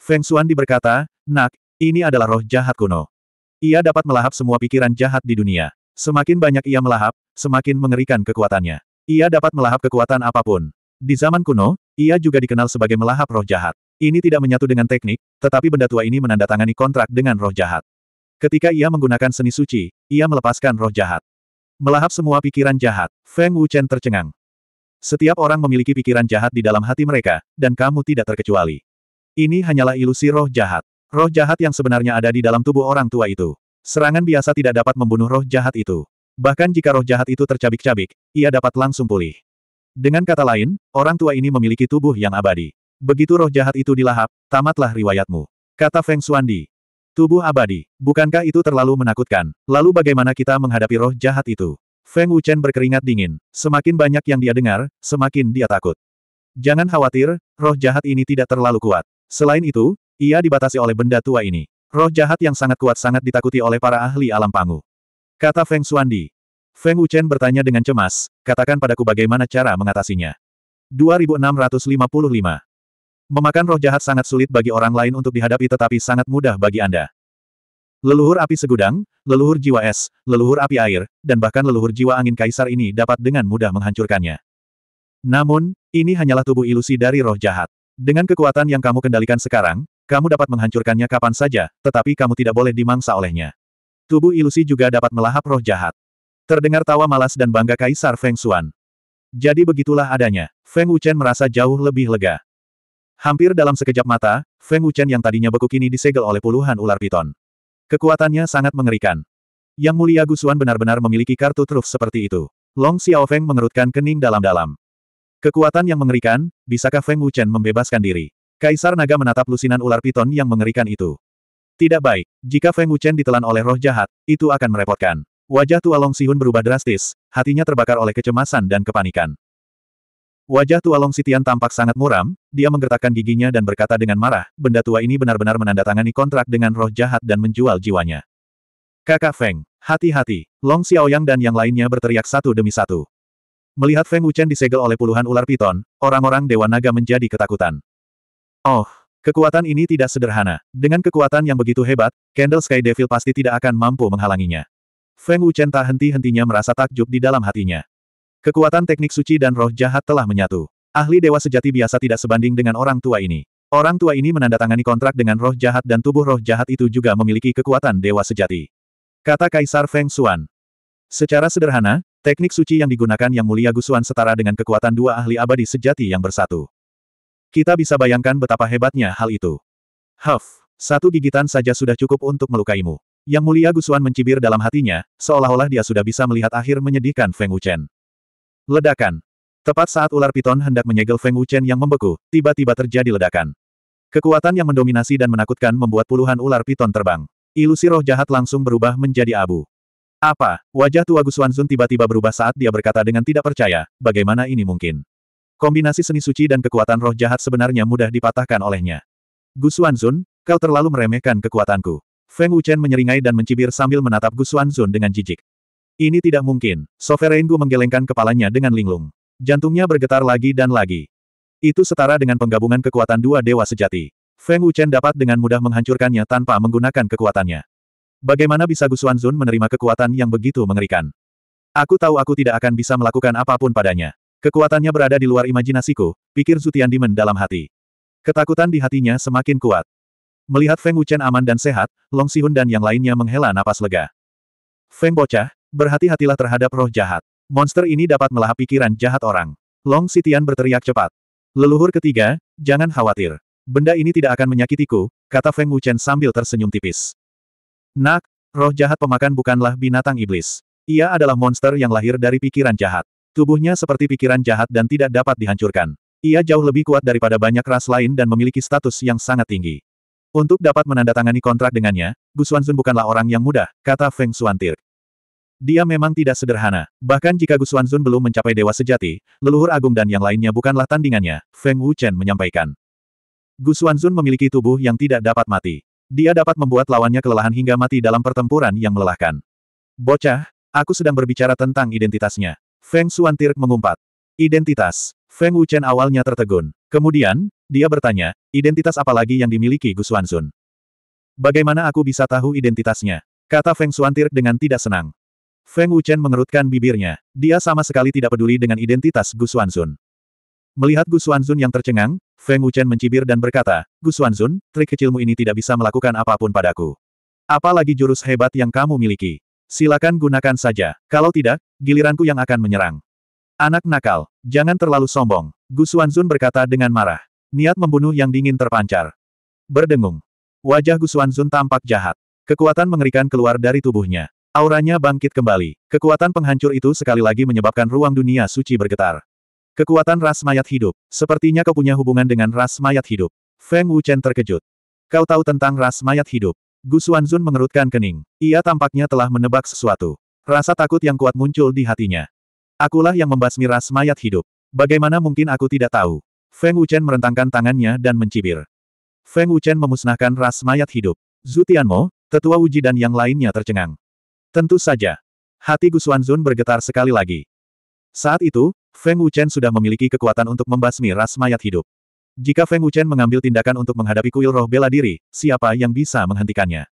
A: Feng Xuandi berkata, Nak, ini adalah roh jahat kuno. Ia dapat melahap semua pikiran jahat di dunia. Semakin banyak ia melahap, semakin mengerikan kekuatannya. Ia dapat melahap kekuatan apapun. Di zaman kuno, ia juga dikenal sebagai melahap roh jahat. Ini tidak menyatu dengan teknik, tetapi benda tua ini menandatangani kontrak dengan roh jahat. Ketika ia menggunakan seni suci, ia melepaskan roh jahat. Melahap semua pikiran jahat, Feng Wuchen tercengang. Setiap orang memiliki pikiran jahat di dalam hati mereka, dan kamu tidak terkecuali. Ini hanyalah ilusi roh jahat. Roh jahat yang sebenarnya ada di dalam tubuh orang tua itu. Serangan biasa tidak dapat membunuh roh jahat itu. Bahkan jika roh jahat itu tercabik-cabik, ia dapat langsung pulih. Dengan kata lain, orang tua ini memiliki tubuh yang abadi. Begitu roh jahat itu dilahap, tamatlah riwayatmu. Kata Feng Suandi, Tubuh abadi. Bukankah itu terlalu menakutkan? Lalu bagaimana kita menghadapi roh jahat itu? Feng Wuchen berkeringat dingin. Semakin banyak yang dia dengar, semakin dia takut. Jangan khawatir, roh jahat ini tidak terlalu kuat. Selain itu, ia dibatasi oleh benda tua ini. Roh jahat yang sangat kuat sangat ditakuti oleh para ahli alam pangu. Kata Feng Suandi. Feng Wuchen bertanya dengan cemas, katakan padaku bagaimana cara mengatasinya. 2655 Memakan roh jahat sangat sulit bagi orang lain untuk dihadapi tetapi sangat mudah bagi Anda. Leluhur api segudang, leluhur jiwa es, leluhur api air, dan bahkan leluhur jiwa angin kaisar ini dapat dengan mudah menghancurkannya. Namun, ini hanyalah tubuh ilusi dari roh jahat. Dengan kekuatan yang kamu kendalikan sekarang, kamu dapat menghancurkannya kapan saja, tetapi kamu tidak boleh dimangsa olehnya. Tubuh ilusi juga dapat melahap roh jahat. Terdengar tawa malas dan bangga Kaisar Feng Xuan. Jadi begitulah adanya. Feng Wuchen merasa jauh lebih lega. Hampir dalam sekejap mata, Feng Wuchen yang tadinya beku kini disegel oleh puluhan ular piton. Kekuatannya sangat mengerikan. Yang mulia Gusuan benar-benar memiliki kartu truf seperti itu. Long Xiaofeng mengerutkan kening dalam-dalam. Kekuatan yang mengerikan, bisakah Feng Wuchen membebaskan diri? Kaisar Naga menatap lusinan ular piton yang mengerikan itu. Tidak baik, jika Feng Wuchen ditelan oleh roh jahat, itu akan merepotkan. Wajah tua Long Sihun berubah drastis, hatinya terbakar oleh kecemasan dan kepanikan. Wajah tua Long Sitian tampak sangat muram, dia menggertakkan giginya dan berkata dengan marah, benda tua ini benar-benar menandatangani kontrak dengan roh jahat dan menjual jiwanya. Kakak Feng, hati-hati, Long Xiaoyang dan yang lainnya berteriak satu demi satu. Melihat Feng Wuchen disegel oleh puluhan ular piton, orang-orang Dewa Naga menjadi ketakutan. Oh, kekuatan ini tidak sederhana. Dengan kekuatan yang begitu hebat, Candle Sky Devil pasti tidak akan mampu menghalanginya. Feng Wuchen tak henti-hentinya merasa takjub di dalam hatinya. Kekuatan teknik suci dan roh jahat telah menyatu. Ahli dewa sejati biasa tidak sebanding dengan orang tua ini. Orang tua ini menandatangani kontrak dengan roh jahat dan tubuh roh jahat itu juga memiliki kekuatan dewa sejati. Kata Kaisar Feng Xuan. Secara sederhana, teknik suci yang digunakan Yang Mulia Gusuan setara dengan kekuatan dua ahli abadi sejati yang bersatu. Kita bisa bayangkan betapa hebatnya hal itu. Huff, satu gigitan saja sudah cukup untuk melukaimu. Yang Mulia Gusuan mencibir dalam hatinya, seolah-olah dia sudah bisa melihat akhir menyedihkan Feng Wuchen. Ledakan. Tepat saat ular piton hendak menyegel Feng Wuchen yang membeku, tiba-tiba terjadi ledakan. Kekuatan yang mendominasi dan menakutkan membuat puluhan ular piton terbang. Ilusi roh jahat langsung berubah menjadi abu. Apa? Wajah tua Gusuanzun tiba-tiba berubah saat dia berkata dengan tidak percaya, bagaimana ini mungkin? Kombinasi seni suci dan kekuatan roh jahat sebenarnya mudah dipatahkan olehnya. Gusuanzun, kau terlalu meremehkan kekuatanku. Feng Wuchen menyeringai dan mencibir sambil menatap Gusuanzun dengan jijik. Ini tidak mungkin. Sovereign Gu menggelengkan kepalanya dengan linglung. Jantungnya bergetar lagi dan lagi. Itu setara dengan penggabungan kekuatan dua dewa sejati. Feng Wuchen dapat dengan mudah menghancurkannya tanpa menggunakan kekuatannya. Bagaimana bisa Gu Xuanzun menerima kekuatan yang begitu mengerikan? Aku tahu aku tidak akan bisa melakukan apapun padanya. Kekuatannya berada di luar imajinasiku, pikir Zutian Dimen dalam hati. Ketakutan di hatinya semakin kuat. Melihat Feng Wuchen aman dan sehat, Long Sihun dan yang lainnya menghela napas lega. Feng bocah, berhati-hatilah terhadap roh jahat. Monster ini dapat melahap pikiran jahat orang. Long Sitian berteriak cepat. Leluhur ketiga, jangan khawatir. Benda ini tidak akan menyakitiku, kata Feng Wuchen sambil tersenyum tipis. Nak, roh jahat pemakan bukanlah binatang iblis. Ia adalah monster yang lahir dari pikiran jahat. Tubuhnya seperti pikiran jahat dan tidak dapat dihancurkan. Ia jauh lebih kuat daripada banyak ras lain dan memiliki status yang sangat tinggi. Untuk dapat menandatangani kontrak dengannya, Gu Xuanzun bukanlah orang yang mudah, kata Feng Xuantir. Dia memang tidak sederhana. Bahkan jika Gu Xuanzun belum mencapai dewa sejati, leluhur agung dan yang lainnya bukanlah tandingannya, Feng Wuchen menyampaikan. Gu Xuanzun memiliki tubuh yang tidak dapat mati. Dia dapat membuat lawannya kelelahan hingga mati dalam pertempuran yang melelahkan. Bocah, aku sedang berbicara tentang identitasnya. Feng Suantir mengumpat. Identitas. Feng Wuchen awalnya tertegun. Kemudian, dia bertanya, identitas apa lagi yang dimiliki Gu Xuanzun? Bagaimana aku bisa tahu identitasnya? Kata Feng Suantir dengan tidak senang. Feng Wuchen mengerutkan bibirnya. Dia sama sekali tidak peduli dengan identitas Gu Xuanzun. Melihat Gu Xuanzun yang tercengang, Feng Wuchen mencibir dan berkata, Gu Xuanzun, trik kecilmu ini tidak bisa melakukan apapun padaku. Apalagi jurus hebat yang kamu miliki. Silakan gunakan saja. Kalau tidak, giliranku yang akan menyerang. Anak nakal, jangan terlalu sombong. Gu Xuanzun berkata dengan marah. Niat membunuh yang dingin terpancar. Berdengung. Wajah Gu Xuanzun tampak jahat. Kekuatan mengerikan keluar dari tubuhnya. Auranya bangkit kembali. Kekuatan penghancur itu sekali lagi menyebabkan ruang dunia suci bergetar. Kekuatan ras mayat hidup. Sepertinya kau punya hubungan dengan ras mayat hidup. Feng Wuchen terkejut. Kau tahu tentang ras mayat hidup. Gu Xuanzun mengerutkan kening. Ia tampaknya telah menebak sesuatu. Rasa takut yang kuat muncul di hatinya. Akulah yang membasmi ras mayat hidup. Bagaimana mungkin aku tidak tahu? Feng Wuchen merentangkan tangannya dan mencibir. Feng Wuchen memusnahkan ras mayat hidup. Zutianmo, tetua Wuji dan yang lainnya tercengang. Tentu saja. Hati Gu Xuanzun bergetar sekali lagi. Saat itu, Feng Wuchen sudah memiliki kekuatan untuk membasmi ras mayat hidup. Jika Feng Wuchen mengambil tindakan untuk menghadapi kuil roh bela diri, siapa yang bisa menghentikannya?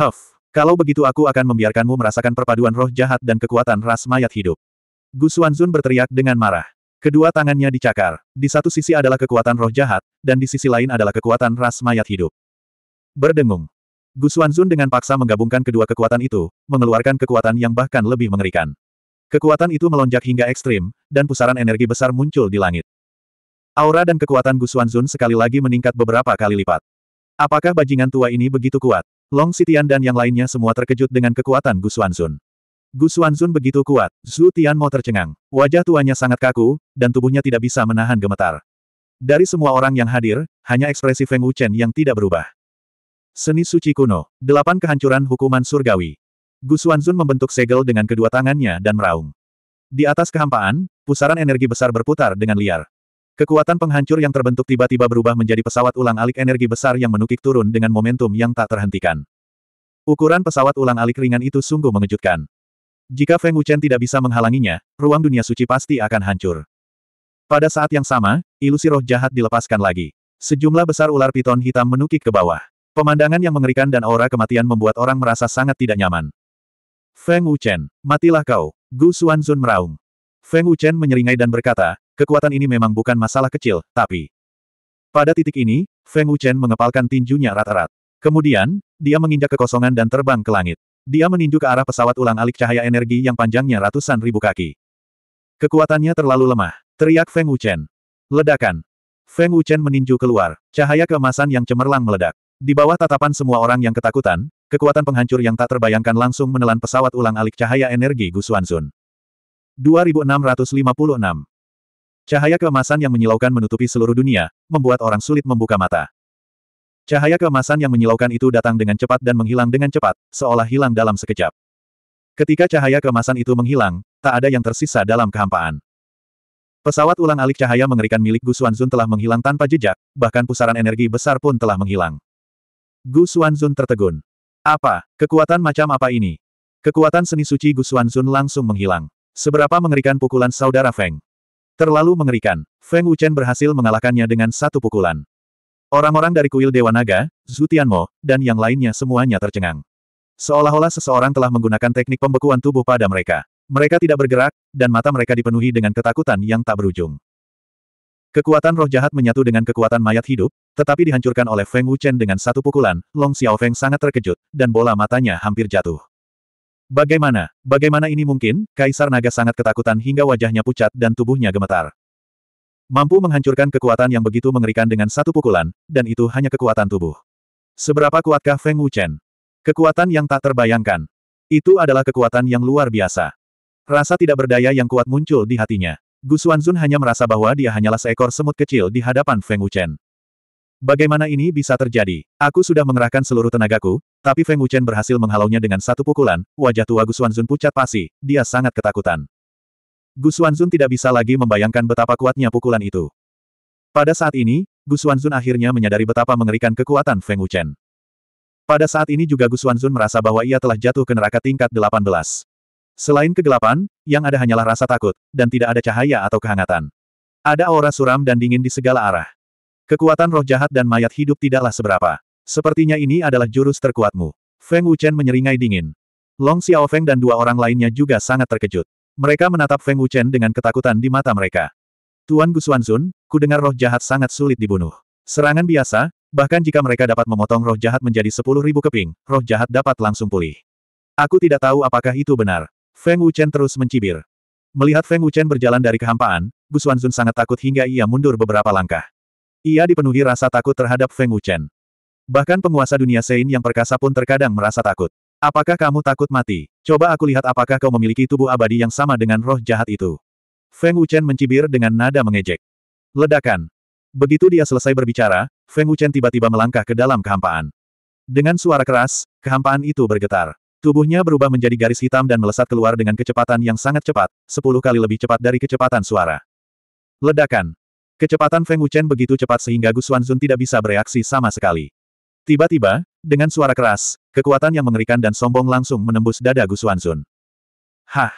A: Huff, kalau begitu aku akan membiarkanmu merasakan perpaduan roh jahat dan kekuatan ras mayat hidup. Gu Xuanzun berteriak dengan marah. Kedua tangannya dicakar, di satu sisi adalah kekuatan roh jahat, dan di sisi lain adalah kekuatan ras mayat hidup. Berdengung, Gu Xuanzun dengan paksa menggabungkan kedua kekuatan itu, mengeluarkan kekuatan yang bahkan lebih mengerikan. Kekuatan itu melonjak hingga ekstrim, dan pusaran energi besar muncul di langit. Aura dan kekuatan Gu Xuanzun sekali lagi meningkat beberapa kali lipat. Apakah bajingan tua ini begitu kuat? Long Sitian dan yang lainnya semua terkejut dengan kekuatan Gu Xuanzun. Gu Xuanzun begitu kuat, Zhu mau tercengang. Wajah tuanya sangat kaku, dan tubuhnya tidak bisa menahan gemetar. Dari semua orang yang hadir, hanya ekspresi Feng Wuchen yang tidak berubah. Seni suci kuno. Delapan kehancuran hukuman surgawi. Gu Xuanzun membentuk segel dengan kedua tangannya dan meraung. Di atas kehampaan, pusaran energi besar berputar dengan liar. Kekuatan penghancur yang terbentuk tiba-tiba berubah menjadi pesawat ulang-alik energi besar yang menukik turun dengan momentum yang tak terhentikan. Ukuran pesawat ulang-alik ringan itu sungguh mengejutkan. Jika Feng Wuchen tidak bisa menghalanginya, ruang dunia suci pasti akan hancur. Pada saat yang sama, ilusi roh jahat dilepaskan lagi. Sejumlah besar ular piton hitam menukik ke bawah. Pemandangan yang mengerikan dan aura kematian membuat orang merasa sangat tidak nyaman. Feng Wuchen, matilah kau, Gu Xuanzun meraung. Feng Wuchen menyeringai dan berkata, kekuatan ini memang bukan masalah kecil, tapi... Pada titik ini, Feng Wuchen mengepalkan tinjunya rat-rat. Kemudian, dia menginjak kekosongan dan terbang ke langit. Dia meninju ke arah pesawat ulang alik cahaya energi yang panjangnya ratusan ribu kaki. Kekuatannya terlalu lemah, teriak Feng Wuchen. Ledakan. Feng Wuchen meninju keluar, cahaya keemasan yang cemerlang meledak. Di bawah tatapan semua orang yang ketakutan, kekuatan penghancur yang tak terbayangkan langsung menelan pesawat ulang alik cahaya energi Gu Sun. 2656 Cahaya keemasan yang menyilaukan menutupi seluruh dunia, membuat orang sulit membuka mata. Cahaya keemasan yang menyilaukan itu datang dengan cepat dan menghilang dengan cepat, seolah hilang dalam sekejap. Ketika cahaya keemasan itu menghilang, tak ada yang tersisa dalam kehampaan. Pesawat ulang alik cahaya mengerikan milik Gu Sun telah menghilang tanpa jejak, bahkan pusaran energi besar pun telah menghilang. Gu Xuanzun tertegun. Apa, kekuatan macam apa ini? Kekuatan seni suci Gu Xuanzun langsung menghilang. Seberapa mengerikan pukulan saudara Feng? Terlalu mengerikan, Feng Wuchen berhasil mengalahkannya dengan satu pukulan. Orang-orang dari kuil Dewa Naga, Zhu Tianmo, dan yang lainnya semuanya tercengang. Seolah-olah seseorang telah menggunakan teknik pembekuan tubuh pada mereka. Mereka tidak bergerak, dan mata mereka dipenuhi dengan ketakutan yang tak berujung. Kekuatan roh jahat menyatu dengan kekuatan mayat hidup, tetapi dihancurkan oleh Feng Wuchen dengan satu pukulan, Long Xiao Feng sangat terkejut, dan bola matanya hampir jatuh. Bagaimana, bagaimana ini mungkin? Kaisar Naga sangat ketakutan hingga wajahnya pucat dan tubuhnya gemetar. Mampu menghancurkan kekuatan yang begitu mengerikan dengan satu pukulan, dan itu hanya kekuatan tubuh. Seberapa kuatkah Feng Wuchen? Kekuatan yang tak terbayangkan. Itu adalah kekuatan yang luar biasa. Rasa tidak berdaya yang kuat muncul di hatinya. Gu Xuanzun hanya merasa bahwa dia hanyalah seekor semut kecil di hadapan Feng Wuchen. Bagaimana ini bisa terjadi? Aku sudah mengerahkan seluruh tenagaku, tapi Feng Wuchen berhasil menghalaunya dengan satu pukulan, wajah tua Gu Xuanzun pucat pasi, dia sangat ketakutan. Gu Xuanzun tidak bisa lagi membayangkan betapa kuatnya pukulan itu. Pada saat ini, Gu Xuanzun akhirnya menyadari betapa mengerikan kekuatan Feng Wuchen. Pada saat ini juga Gu Xuanzun merasa bahwa ia telah jatuh ke neraka tingkat 18. Selain kegelapan, yang ada hanyalah rasa takut, dan tidak ada cahaya atau kehangatan. Ada aura suram dan dingin di segala arah. Kekuatan roh jahat dan mayat hidup tidaklah seberapa. Sepertinya ini adalah jurus terkuatmu. Feng Wuchen menyeringai dingin. Long Xiao Feng dan dua orang lainnya juga sangat terkejut. Mereka menatap Feng Wuchen dengan ketakutan di mata mereka. Tuan Gu ku dengar roh jahat sangat sulit dibunuh. Serangan biasa, bahkan jika mereka dapat memotong roh jahat menjadi sepuluh ribu keping, roh jahat dapat langsung pulih. Aku tidak tahu apakah itu benar. Feng Wuchen terus mencibir. Melihat Feng Wuchen berjalan dari kehampaan, Gu Xuanzun sangat takut hingga ia mundur beberapa langkah. Ia dipenuhi rasa takut terhadap Feng Wuchen. Bahkan penguasa dunia Sein yang perkasa pun terkadang merasa takut. Apakah kamu takut mati? Coba aku lihat apakah kau memiliki tubuh abadi yang sama dengan roh jahat itu. Feng Wuchen mencibir dengan nada mengejek. Ledakan. Begitu dia selesai berbicara, Feng Wuchen tiba-tiba melangkah ke dalam kehampaan. Dengan suara keras, kehampaan itu bergetar. Tubuhnya berubah menjadi garis hitam dan melesat keluar dengan kecepatan yang sangat cepat, sepuluh kali lebih cepat dari kecepatan suara. Ledakan. Kecepatan Feng Wuchen begitu cepat sehingga Gu Xuanzun tidak bisa bereaksi sama sekali. Tiba-tiba, dengan suara keras, kekuatan yang mengerikan dan sombong langsung menembus dada Gu Xuanzun. Hah!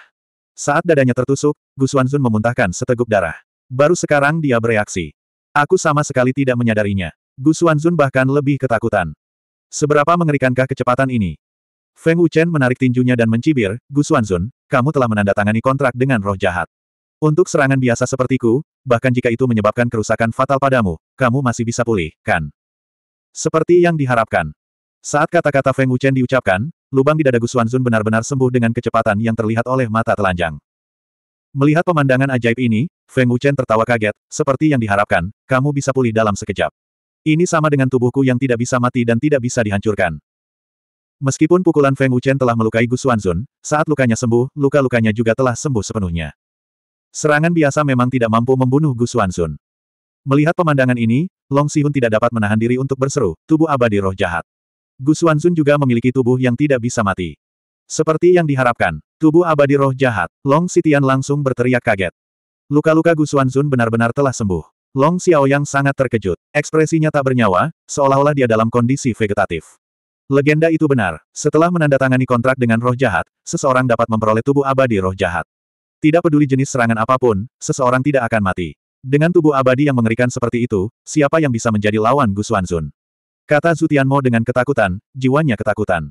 A: Saat dadanya tertusuk, Gu Xuanzun memuntahkan seteguk darah. Baru sekarang dia bereaksi. Aku sama sekali tidak menyadarinya. Gu Xuanzun bahkan lebih ketakutan. Seberapa mengerikankah kecepatan ini? Feng Wuchen menarik tinjunya dan mencibir, Gu Xuanzun, kamu telah menandatangani kontrak dengan roh jahat. Untuk serangan biasa sepertiku, bahkan jika itu menyebabkan kerusakan fatal padamu, kamu masih bisa pulih, kan? Seperti yang diharapkan. Saat kata-kata Feng Wuchen diucapkan, lubang di dada Gu Xuanzun benar-benar sembuh dengan kecepatan yang terlihat oleh mata telanjang. Melihat pemandangan ajaib ini, Feng Wuchen tertawa kaget, seperti yang diharapkan, kamu bisa pulih dalam sekejap. Ini sama dengan tubuhku yang tidak bisa mati dan tidak bisa dihancurkan. Meskipun pukulan Feng Wuchen telah melukai Gu Xuanzun, saat lukanya sembuh, luka-lukanya juga telah sembuh sepenuhnya. Serangan biasa memang tidak mampu membunuh Gu Xuanzun. Melihat pemandangan ini, Long Sihun tidak dapat menahan diri untuk berseru, tubuh abadi roh jahat. Gu Xuanzun juga memiliki tubuh yang tidak bisa mati. Seperti yang diharapkan, tubuh abadi roh jahat, Long Sitian langsung berteriak kaget. Luka-luka Gu Xuanzun benar-benar telah sembuh. Long Xiaoyang sangat terkejut. Ekspresinya tak bernyawa, seolah-olah dia dalam kondisi vegetatif. Legenda itu benar. Setelah menandatangani kontrak dengan roh jahat, seseorang dapat memperoleh tubuh abadi roh jahat. Tidak peduli jenis serangan apapun, seseorang tidak akan mati. Dengan tubuh abadi yang mengerikan seperti itu, siapa yang bisa menjadi lawan Gu Wanzun? Kata Zutianmo dengan ketakutan, jiwanya ketakutan.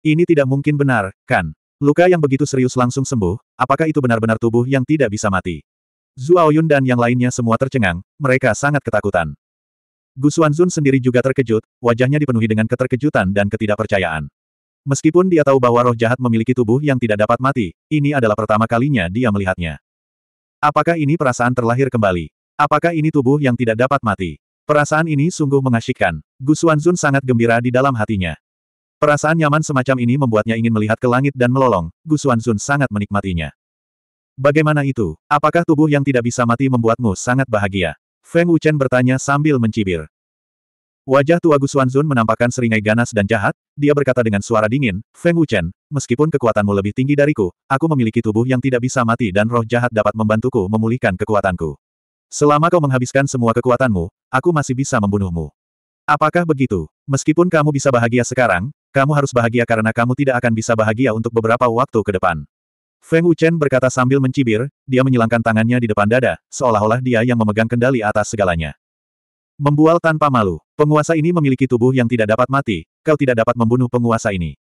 A: Ini tidak mungkin benar, kan? Luka yang begitu serius langsung sembuh, apakah itu benar-benar tubuh yang tidak bisa mati? Yun dan yang lainnya semua tercengang, mereka sangat ketakutan. Gu Xuanzun sendiri juga terkejut, wajahnya dipenuhi dengan keterkejutan dan ketidakpercayaan. Meskipun dia tahu bahwa roh jahat memiliki tubuh yang tidak dapat mati, ini adalah pertama kalinya dia melihatnya. Apakah ini perasaan terlahir kembali? Apakah ini tubuh yang tidak dapat mati? Perasaan ini sungguh mengasyikkan. Gu Xuanzun sangat gembira di dalam hatinya. Perasaan nyaman semacam ini membuatnya ingin melihat ke langit dan melolong, Gu Xuanzun sangat menikmatinya. Bagaimana itu? Apakah tubuh yang tidak bisa mati membuatmu sangat bahagia? Feng Wuchen bertanya sambil mencibir. Wajah tua Zun menampakkan seringai ganas dan jahat, dia berkata dengan suara dingin, Feng Wuchen, meskipun kekuatanmu lebih tinggi dariku, aku memiliki tubuh yang tidak bisa mati dan roh jahat dapat membantuku memulihkan kekuatanku. Selama kau menghabiskan semua kekuatanmu, aku masih bisa membunuhmu. Apakah begitu? Meskipun kamu bisa bahagia sekarang, kamu harus bahagia karena kamu tidak akan bisa bahagia untuk beberapa waktu ke depan. Feng Wuchen berkata sambil mencibir, dia menyilangkan tangannya di depan dada, seolah-olah dia yang memegang kendali atas segalanya. Membual tanpa malu, penguasa ini memiliki tubuh yang tidak dapat mati, kau tidak dapat membunuh penguasa ini.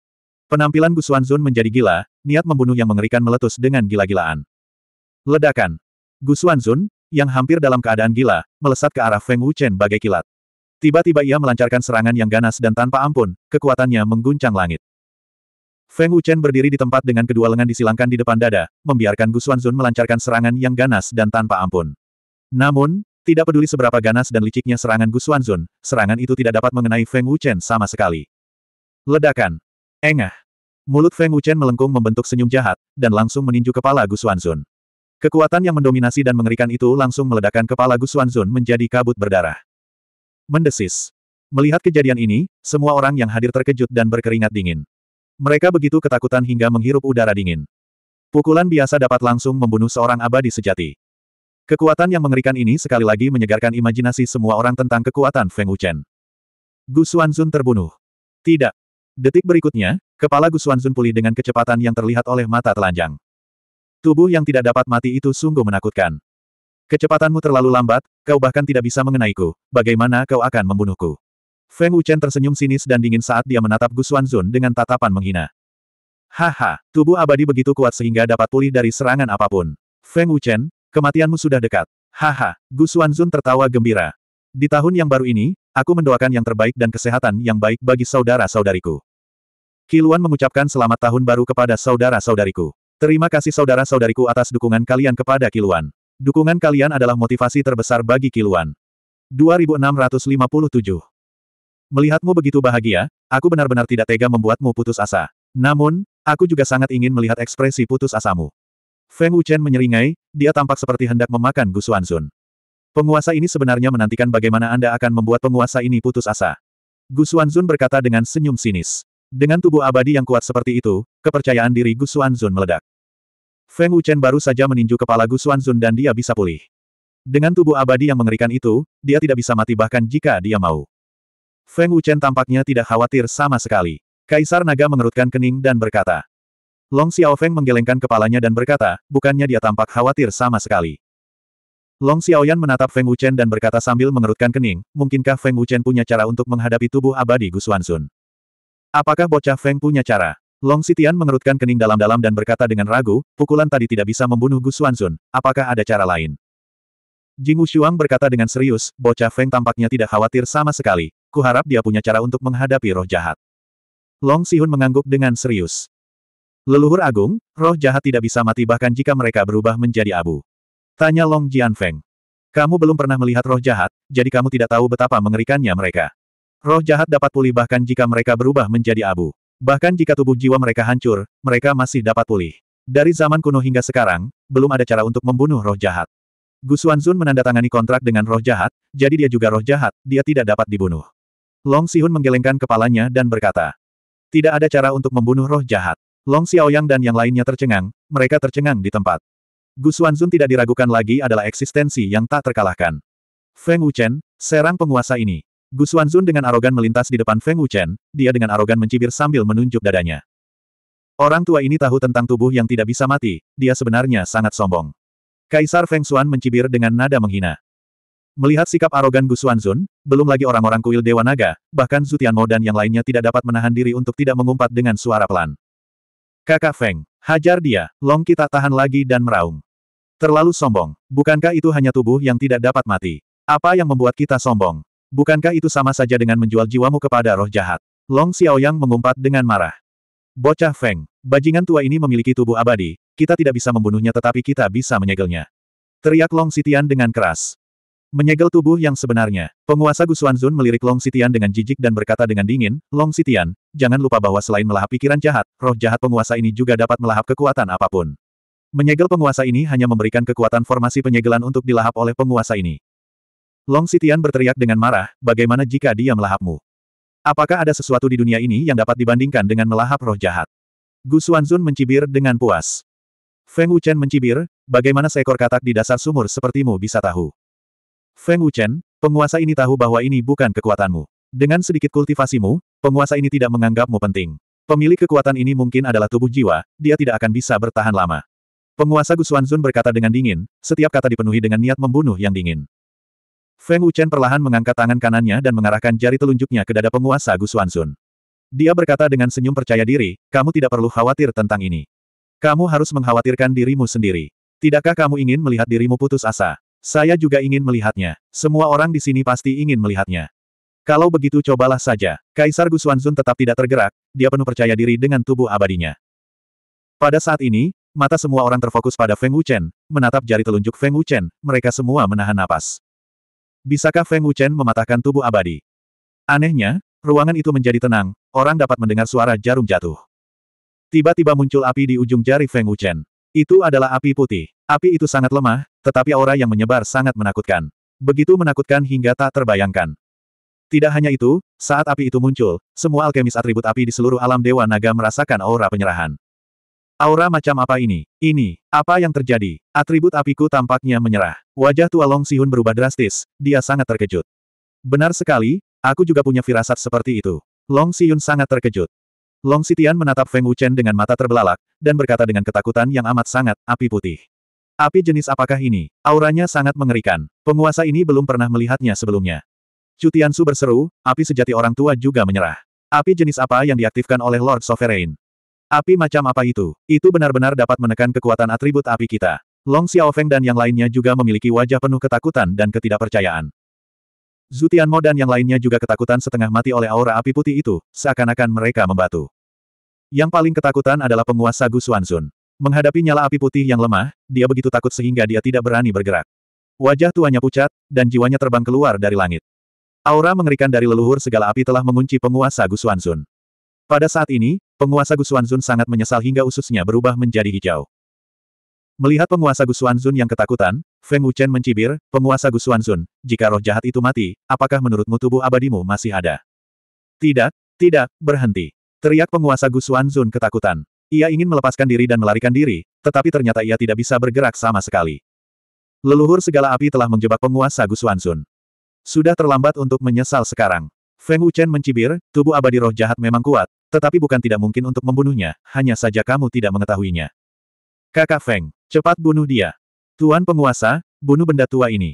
A: Penampilan Gu Xuanzun menjadi gila, niat membunuh yang mengerikan meletus dengan gila-gilaan. Ledakan. Gu Xuanzun, yang hampir dalam keadaan gila, melesat ke arah Feng Wuchen bagai kilat. Tiba-tiba ia melancarkan serangan yang ganas dan tanpa ampun, kekuatannya mengguncang langit. Feng Wuchen berdiri di tempat dengan kedua lengan disilangkan di depan dada, membiarkan Gu Xuanzun melancarkan serangan yang ganas dan tanpa ampun. Namun, tidak peduli seberapa ganas dan liciknya serangan Gu Xuanzun, serangan itu tidak dapat mengenai Feng Wuchen sama sekali. Ledakan. Engah. Mulut Feng Wuchen melengkung membentuk senyum jahat, dan langsung meninju kepala Gu Xuanzun. Kekuatan yang mendominasi dan mengerikan itu langsung meledakkan kepala Gu Xuanzun menjadi kabut berdarah. Mendesis. Melihat kejadian ini, semua orang yang hadir terkejut dan berkeringat dingin. Mereka begitu ketakutan hingga menghirup udara dingin. Pukulan biasa dapat langsung membunuh seorang abadi sejati. Kekuatan yang mengerikan ini sekali lagi menyegarkan imajinasi semua orang tentang kekuatan Feng Wuchen. Gu Xuanzun terbunuh. Tidak. Detik berikutnya, kepala Gu Xuanzun pulih dengan kecepatan yang terlihat oleh mata telanjang. Tubuh yang tidak dapat mati itu sungguh menakutkan. Kecepatanmu terlalu lambat, kau bahkan tidak bisa mengenaiku. Bagaimana kau akan membunuhku? Feng Wuchen tersenyum sinis dan dingin saat dia menatap Gu Xuanzun dengan tatapan menghina. Haha, tubuh abadi begitu kuat sehingga dapat pulih dari serangan apapun. Feng Wuchen, kematianmu sudah dekat. Haha, Gu Xuanzun tertawa gembira. Di tahun yang baru ini, aku mendoakan yang terbaik dan kesehatan yang baik bagi saudara-saudariku. Kiluan mengucapkan selamat tahun baru kepada saudara-saudariku. Terima kasih saudara-saudariku atas dukungan kalian kepada Kiluan. Dukungan kalian adalah motivasi terbesar bagi Kiluan. 2657 Melihatmu begitu bahagia, aku benar-benar tidak tega membuatmu putus asa. Namun, aku juga sangat ingin melihat ekspresi putus asamu. Feng Wuchen menyeringai, dia tampak seperti hendak memakan Gu Xuanzun. Penguasa ini sebenarnya menantikan bagaimana Anda akan membuat penguasa ini putus asa. Gu Xuanzun berkata dengan senyum sinis. Dengan tubuh abadi yang kuat seperti itu, kepercayaan diri Gu Xuanzun meledak. Feng Wuchen baru saja meninju kepala Gu Xuanzun dan dia bisa pulih. Dengan tubuh abadi yang mengerikan itu, dia tidak bisa mati bahkan jika dia mau. Feng Wuchen tampaknya tidak khawatir sama sekali. Kaisar Naga mengerutkan kening dan berkata. Long Xiao Feng menggelengkan kepalanya dan berkata, bukannya dia tampak khawatir sama sekali. Long Xiaoyan menatap Feng Wuchen dan berkata sambil mengerutkan kening, mungkinkah Feng Wuchen punya cara untuk menghadapi tubuh abadi Gusuan Sun? Apakah bocah Feng punya cara? Long Sitian mengerutkan kening dalam-dalam dan berkata dengan ragu, pukulan tadi tidak bisa membunuh Gu Sun. apakah ada cara lain? Jing Wushuang berkata dengan serius, bocah Feng tampaknya tidak khawatir sama sekali, kuharap dia punya cara untuk menghadapi roh jahat. Long Sihun mengangguk dengan serius. Leluhur agung, roh jahat tidak bisa mati bahkan jika mereka berubah menjadi abu. Tanya Long Jianfeng. Kamu belum pernah melihat roh jahat, jadi kamu tidak tahu betapa mengerikannya mereka. Roh jahat dapat pulih bahkan jika mereka berubah menjadi abu. Bahkan jika tubuh jiwa mereka hancur, mereka masih dapat pulih. Dari zaman kuno hingga sekarang, belum ada cara untuk membunuh roh jahat. Gu Xuanzun menandatangani kontrak dengan roh jahat, jadi dia juga roh jahat, dia tidak dapat dibunuh. Long Sihun menggelengkan kepalanya dan berkata. Tidak ada cara untuk membunuh roh jahat. Long Xiaoyang dan yang lainnya tercengang, mereka tercengang di tempat. Gu Xuanzun tidak diragukan lagi adalah eksistensi yang tak terkalahkan. Feng Wuchen, serang penguasa ini. Gu Xuanzun dengan arogan melintas di depan Feng Wuchen, dia dengan arogan mencibir sambil menunjuk dadanya. Orang tua ini tahu tentang tubuh yang tidak bisa mati, dia sebenarnya sangat sombong. Kaisar Feng Xuan mencibir dengan nada menghina. Melihat sikap arogan Gu Xuanzun, belum lagi orang-orang kuil Dewa Naga, bahkan Zutianmo dan yang lainnya tidak dapat menahan diri untuk tidak mengumpat dengan suara pelan. Kakak Feng, hajar dia, Long kita tahan lagi dan meraung. Terlalu sombong, bukankah itu hanya tubuh yang tidak dapat mati? Apa yang membuat kita sombong? Bukankah itu sama saja dengan menjual jiwamu kepada roh jahat? Long Xiaoyang mengumpat dengan marah. Bocah Feng, bajingan tua ini memiliki tubuh abadi, kita tidak bisa membunuhnya tetapi kita bisa menyegelnya. Teriak Long Sitian dengan keras. Menyegel tubuh yang sebenarnya, penguasa Gu Zun melirik Long Sitian dengan jijik dan berkata dengan dingin, Long Sitian, jangan lupa bahwa selain melahap pikiran jahat, roh jahat penguasa ini juga dapat melahap kekuatan apapun. Menyegel penguasa ini hanya memberikan kekuatan formasi penyegelan untuk dilahap oleh penguasa ini. Long Sitian berteriak dengan marah, bagaimana jika dia melahapmu? Apakah ada sesuatu di dunia ini yang dapat dibandingkan dengan melahap roh jahat? Gu Xuanzun mencibir dengan puas. Feng Wuchen mencibir, bagaimana seekor katak di dasar sumur sepertimu bisa tahu? Feng Wuchen, penguasa ini tahu bahwa ini bukan kekuatanmu. Dengan sedikit kultivasimu, penguasa ini tidak menganggapmu penting. Pemilik kekuatan ini mungkin adalah tubuh jiwa, dia tidak akan bisa bertahan lama. Penguasa Gu Xuanzun berkata dengan dingin, setiap kata dipenuhi dengan niat membunuh yang dingin. Feng Wuchen perlahan mengangkat tangan kanannya dan mengarahkan jari telunjuknya ke dada penguasa Gu Xuanzun. Dia berkata dengan senyum percaya diri, kamu tidak perlu khawatir tentang ini. Kamu harus mengkhawatirkan dirimu sendiri. Tidakkah kamu ingin melihat dirimu putus asa? Saya juga ingin melihatnya. Semua orang di sini pasti ingin melihatnya. Kalau begitu cobalah saja. Kaisar Suanzun tetap tidak tergerak, dia penuh percaya diri dengan tubuh abadinya. Pada saat ini, mata semua orang terfokus pada Feng Wuchen, menatap jari telunjuk Feng Wuchen, mereka semua menahan napas. Bisakah Feng Wuchen mematahkan tubuh abadi? Anehnya, ruangan itu menjadi tenang, orang dapat mendengar suara jarum jatuh. Tiba-tiba muncul api di ujung jari Feng Wuchen. Itu adalah api putih. Api itu sangat lemah, tetapi aura yang menyebar sangat menakutkan. Begitu menakutkan hingga tak terbayangkan. Tidak hanya itu, saat api itu muncul, semua alkemis atribut api di seluruh alam Dewa Naga merasakan aura penyerahan. Aura macam apa ini? Ini, apa yang terjadi? Atribut apiku tampaknya menyerah. Wajah tua Long Sihun berubah drastis, dia sangat terkejut. Benar sekali, aku juga punya firasat seperti itu. Long Sihun sangat terkejut. Long Sitian menatap Feng Wuchen dengan mata terbelalak, dan berkata dengan ketakutan yang amat sangat, api putih. Api jenis apakah ini? Auranya sangat mengerikan. Penguasa ini belum pernah melihatnya sebelumnya. Su berseru, api sejati orang tua juga menyerah. Api jenis apa yang diaktifkan oleh Lord Sovereign? Api macam apa itu? Itu benar-benar dapat menekan kekuatan atribut api kita. Long Xiaofeng dan yang lainnya juga memiliki wajah penuh ketakutan dan ketidakpercayaan. Zutianmo dan yang lainnya juga ketakutan setengah mati oleh aura api putih itu, seakan-akan mereka membatu. Yang paling ketakutan adalah penguasa Gu Xuanzun. Menghadapi nyala api putih yang lemah, dia begitu takut sehingga dia tidak berani bergerak. Wajah tuanya pucat, dan jiwanya terbang keluar dari langit. Aura mengerikan dari leluhur segala api telah mengunci penguasa Gu Xuanzun. Pada saat ini, penguasa Gu Xuanzun sangat menyesal hingga ususnya berubah menjadi hijau. Melihat penguasa Gu Xuanzun yang ketakutan, Feng Wuchen mencibir, penguasa Gu Xuanzun, jika roh jahat itu mati, apakah menurutmu tubuh abadimu masih ada? Tidak, tidak, berhenti. Teriak penguasa Gu Xuanzun ketakutan. Ia ingin melepaskan diri dan melarikan diri, tetapi ternyata ia tidak bisa bergerak sama sekali. Leluhur segala api telah menjebak penguasa Gu Xuanzun. Sudah terlambat untuk menyesal sekarang. Feng Wuchen mencibir, tubuh abadi roh jahat memang kuat, tetapi bukan tidak mungkin untuk membunuhnya, hanya saja kamu tidak mengetahuinya. Kakak Feng, cepat bunuh dia. Tuan penguasa, bunuh benda tua ini.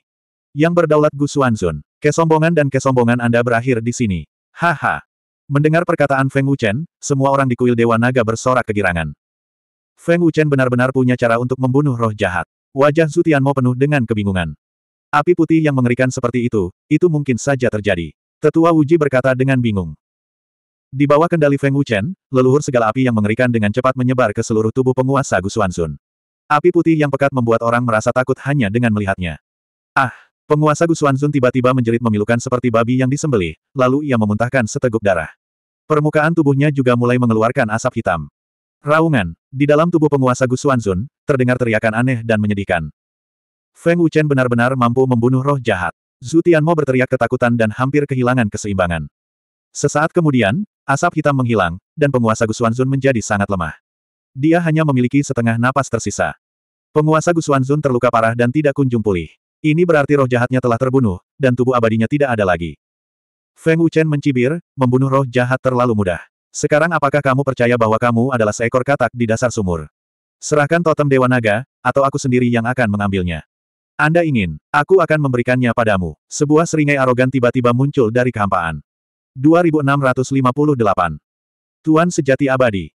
A: Yang berdaulat Gu Xuanzun, kesombongan dan kesombongan Anda berakhir di sini. Haha. Mendengar perkataan Feng Wuchen, semua orang di kuil Dewa Naga bersorak kegirangan. Feng Wuchen benar-benar punya cara untuk membunuh roh jahat. Wajah Zhu Tianmo penuh dengan kebingungan. Api putih yang mengerikan seperti itu, itu mungkin saja terjadi. Tetua Wuji berkata dengan bingung. Di bawah kendali Feng Wuchen, leluhur segala api yang mengerikan dengan cepat menyebar ke seluruh tubuh penguasa Gu Gusuanzun. Api putih yang pekat membuat orang merasa takut hanya dengan melihatnya. Ah! Penguasa Gusuanzun tiba-tiba menjerit memilukan seperti babi yang disembelih, lalu ia memuntahkan seteguk darah. Permukaan tubuhnya juga mulai mengeluarkan asap hitam. Raungan, di dalam tubuh penguasa Gusuanzun, terdengar teriakan aneh dan menyedihkan. Feng Wuchen benar-benar mampu membunuh roh jahat. Zhu Tianmo berteriak ketakutan dan hampir kehilangan keseimbangan. Sesaat kemudian, asap hitam menghilang, dan penguasa Gusuanzun menjadi sangat lemah. Dia hanya memiliki setengah napas tersisa. Penguasa Gusuan Zun terluka parah dan tidak kunjung pulih. Ini berarti roh jahatnya telah terbunuh, dan tubuh abadinya tidak ada lagi. Feng Wuchen mencibir, membunuh roh jahat terlalu mudah. Sekarang apakah kamu percaya bahwa kamu adalah seekor katak di dasar sumur? Serahkan totem Dewa Naga, atau aku sendiri yang akan mengambilnya. Anda ingin, aku akan memberikannya padamu. Sebuah seringai arogan tiba-tiba muncul dari kehampaan. 2658. Tuan Sejati Abadi.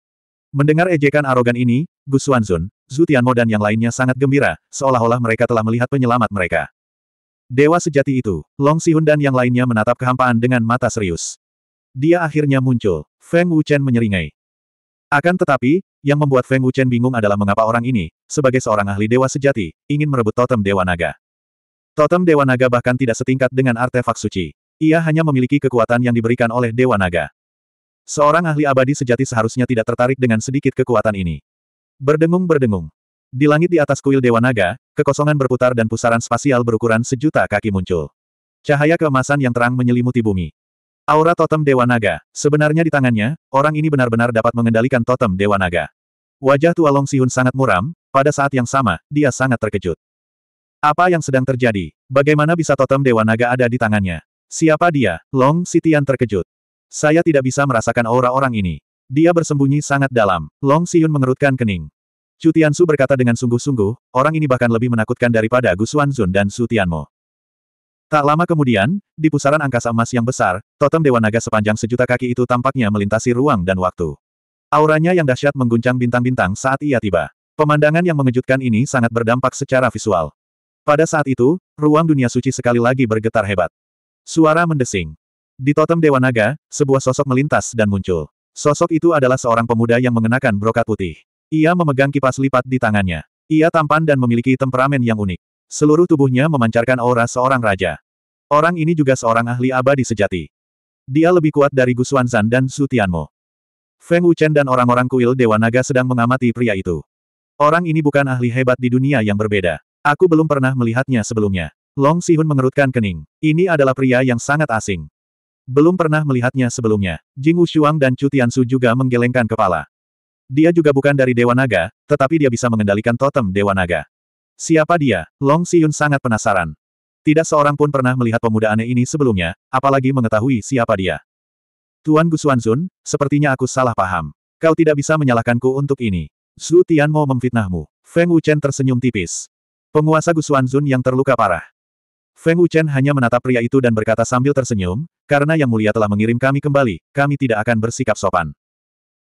A: Mendengar ejekan arogan ini, Gu Xuanzun, Zhu Tianmo dan yang lainnya sangat gembira, seolah-olah mereka telah melihat penyelamat mereka. Dewa sejati itu, Long Sihun dan yang lainnya menatap kehampaan dengan mata serius. Dia akhirnya muncul, Feng Wuchen menyeringai. Akan tetapi, yang membuat Feng Wuchen bingung adalah mengapa orang ini, sebagai seorang ahli dewa sejati, ingin merebut totem dewa naga. Totem dewa naga bahkan tidak setingkat dengan artefak suci. Ia hanya memiliki kekuatan yang diberikan oleh dewa naga. Seorang ahli abadi sejati seharusnya tidak tertarik dengan sedikit kekuatan ini. Berdengung-berdengung. Di langit di atas kuil Dewa Naga, kekosongan berputar dan pusaran spasial berukuran sejuta kaki muncul. Cahaya keemasan yang terang menyelimuti bumi. Aura totem Dewa Naga. Sebenarnya di tangannya, orang ini benar-benar dapat mengendalikan totem Dewa Naga. Wajah tua Long Sihun sangat muram, pada saat yang sama, dia sangat terkejut. Apa yang sedang terjadi? Bagaimana bisa totem Dewa Naga ada di tangannya? Siapa dia? Long Sitian terkejut. Saya tidak bisa merasakan aura orang ini. Dia bersembunyi sangat dalam. Long Siyun mengerutkan kening. Chu Tiansu berkata dengan sungguh-sungguh, orang ini bahkan lebih menakutkan daripada Gu Xuanzun dan Su Tianmo. Tak lama kemudian, di pusaran angkasa emas yang besar, totem Dewa Naga sepanjang sejuta kaki itu tampaknya melintasi ruang dan waktu. Auranya yang dahsyat mengguncang bintang-bintang saat ia tiba. Pemandangan yang mengejutkan ini sangat berdampak secara visual. Pada saat itu, ruang dunia suci sekali lagi bergetar hebat. Suara mendesing. Di totem Dewa Naga, sebuah sosok melintas dan muncul. Sosok itu adalah seorang pemuda yang mengenakan brokat putih. Ia memegang kipas lipat di tangannya. Ia tampan dan memiliki temperamen yang unik. Seluruh tubuhnya memancarkan aura seorang raja. Orang ini juga seorang ahli abadi sejati. Dia lebih kuat dari Gu Xuanzan dan Su Tianmo. Feng Wuchen dan orang-orang kuil Dewa Naga sedang mengamati pria itu. Orang ini bukan ahli hebat di dunia yang berbeda. Aku belum pernah melihatnya sebelumnya. Long Sihun mengerutkan kening. Ini adalah pria yang sangat asing. Belum pernah melihatnya sebelumnya. Jing Wushuang dan Chu Tiansu juga menggelengkan kepala. Dia juga bukan dari Dewa Naga, tetapi dia bisa mengendalikan totem Dewa Naga. Siapa dia? Long Siyun sangat penasaran. Tidak seorang pun pernah melihat pemuda aneh ini sebelumnya, apalagi mengetahui siapa dia. Tuan Gusuanzun, sepertinya aku salah paham. Kau tidak bisa menyalahkanku untuk ini. Su Tian mau memfitnahmu. Feng Wuchen tersenyum tipis. Penguasa Gusuanzun yang terluka parah. Feng Wuchen hanya menatap pria itu dan berkata sambil tersenyum, karena Yang Mulia telah mengirim kami kembali, kami tidak akan bersikap sopan.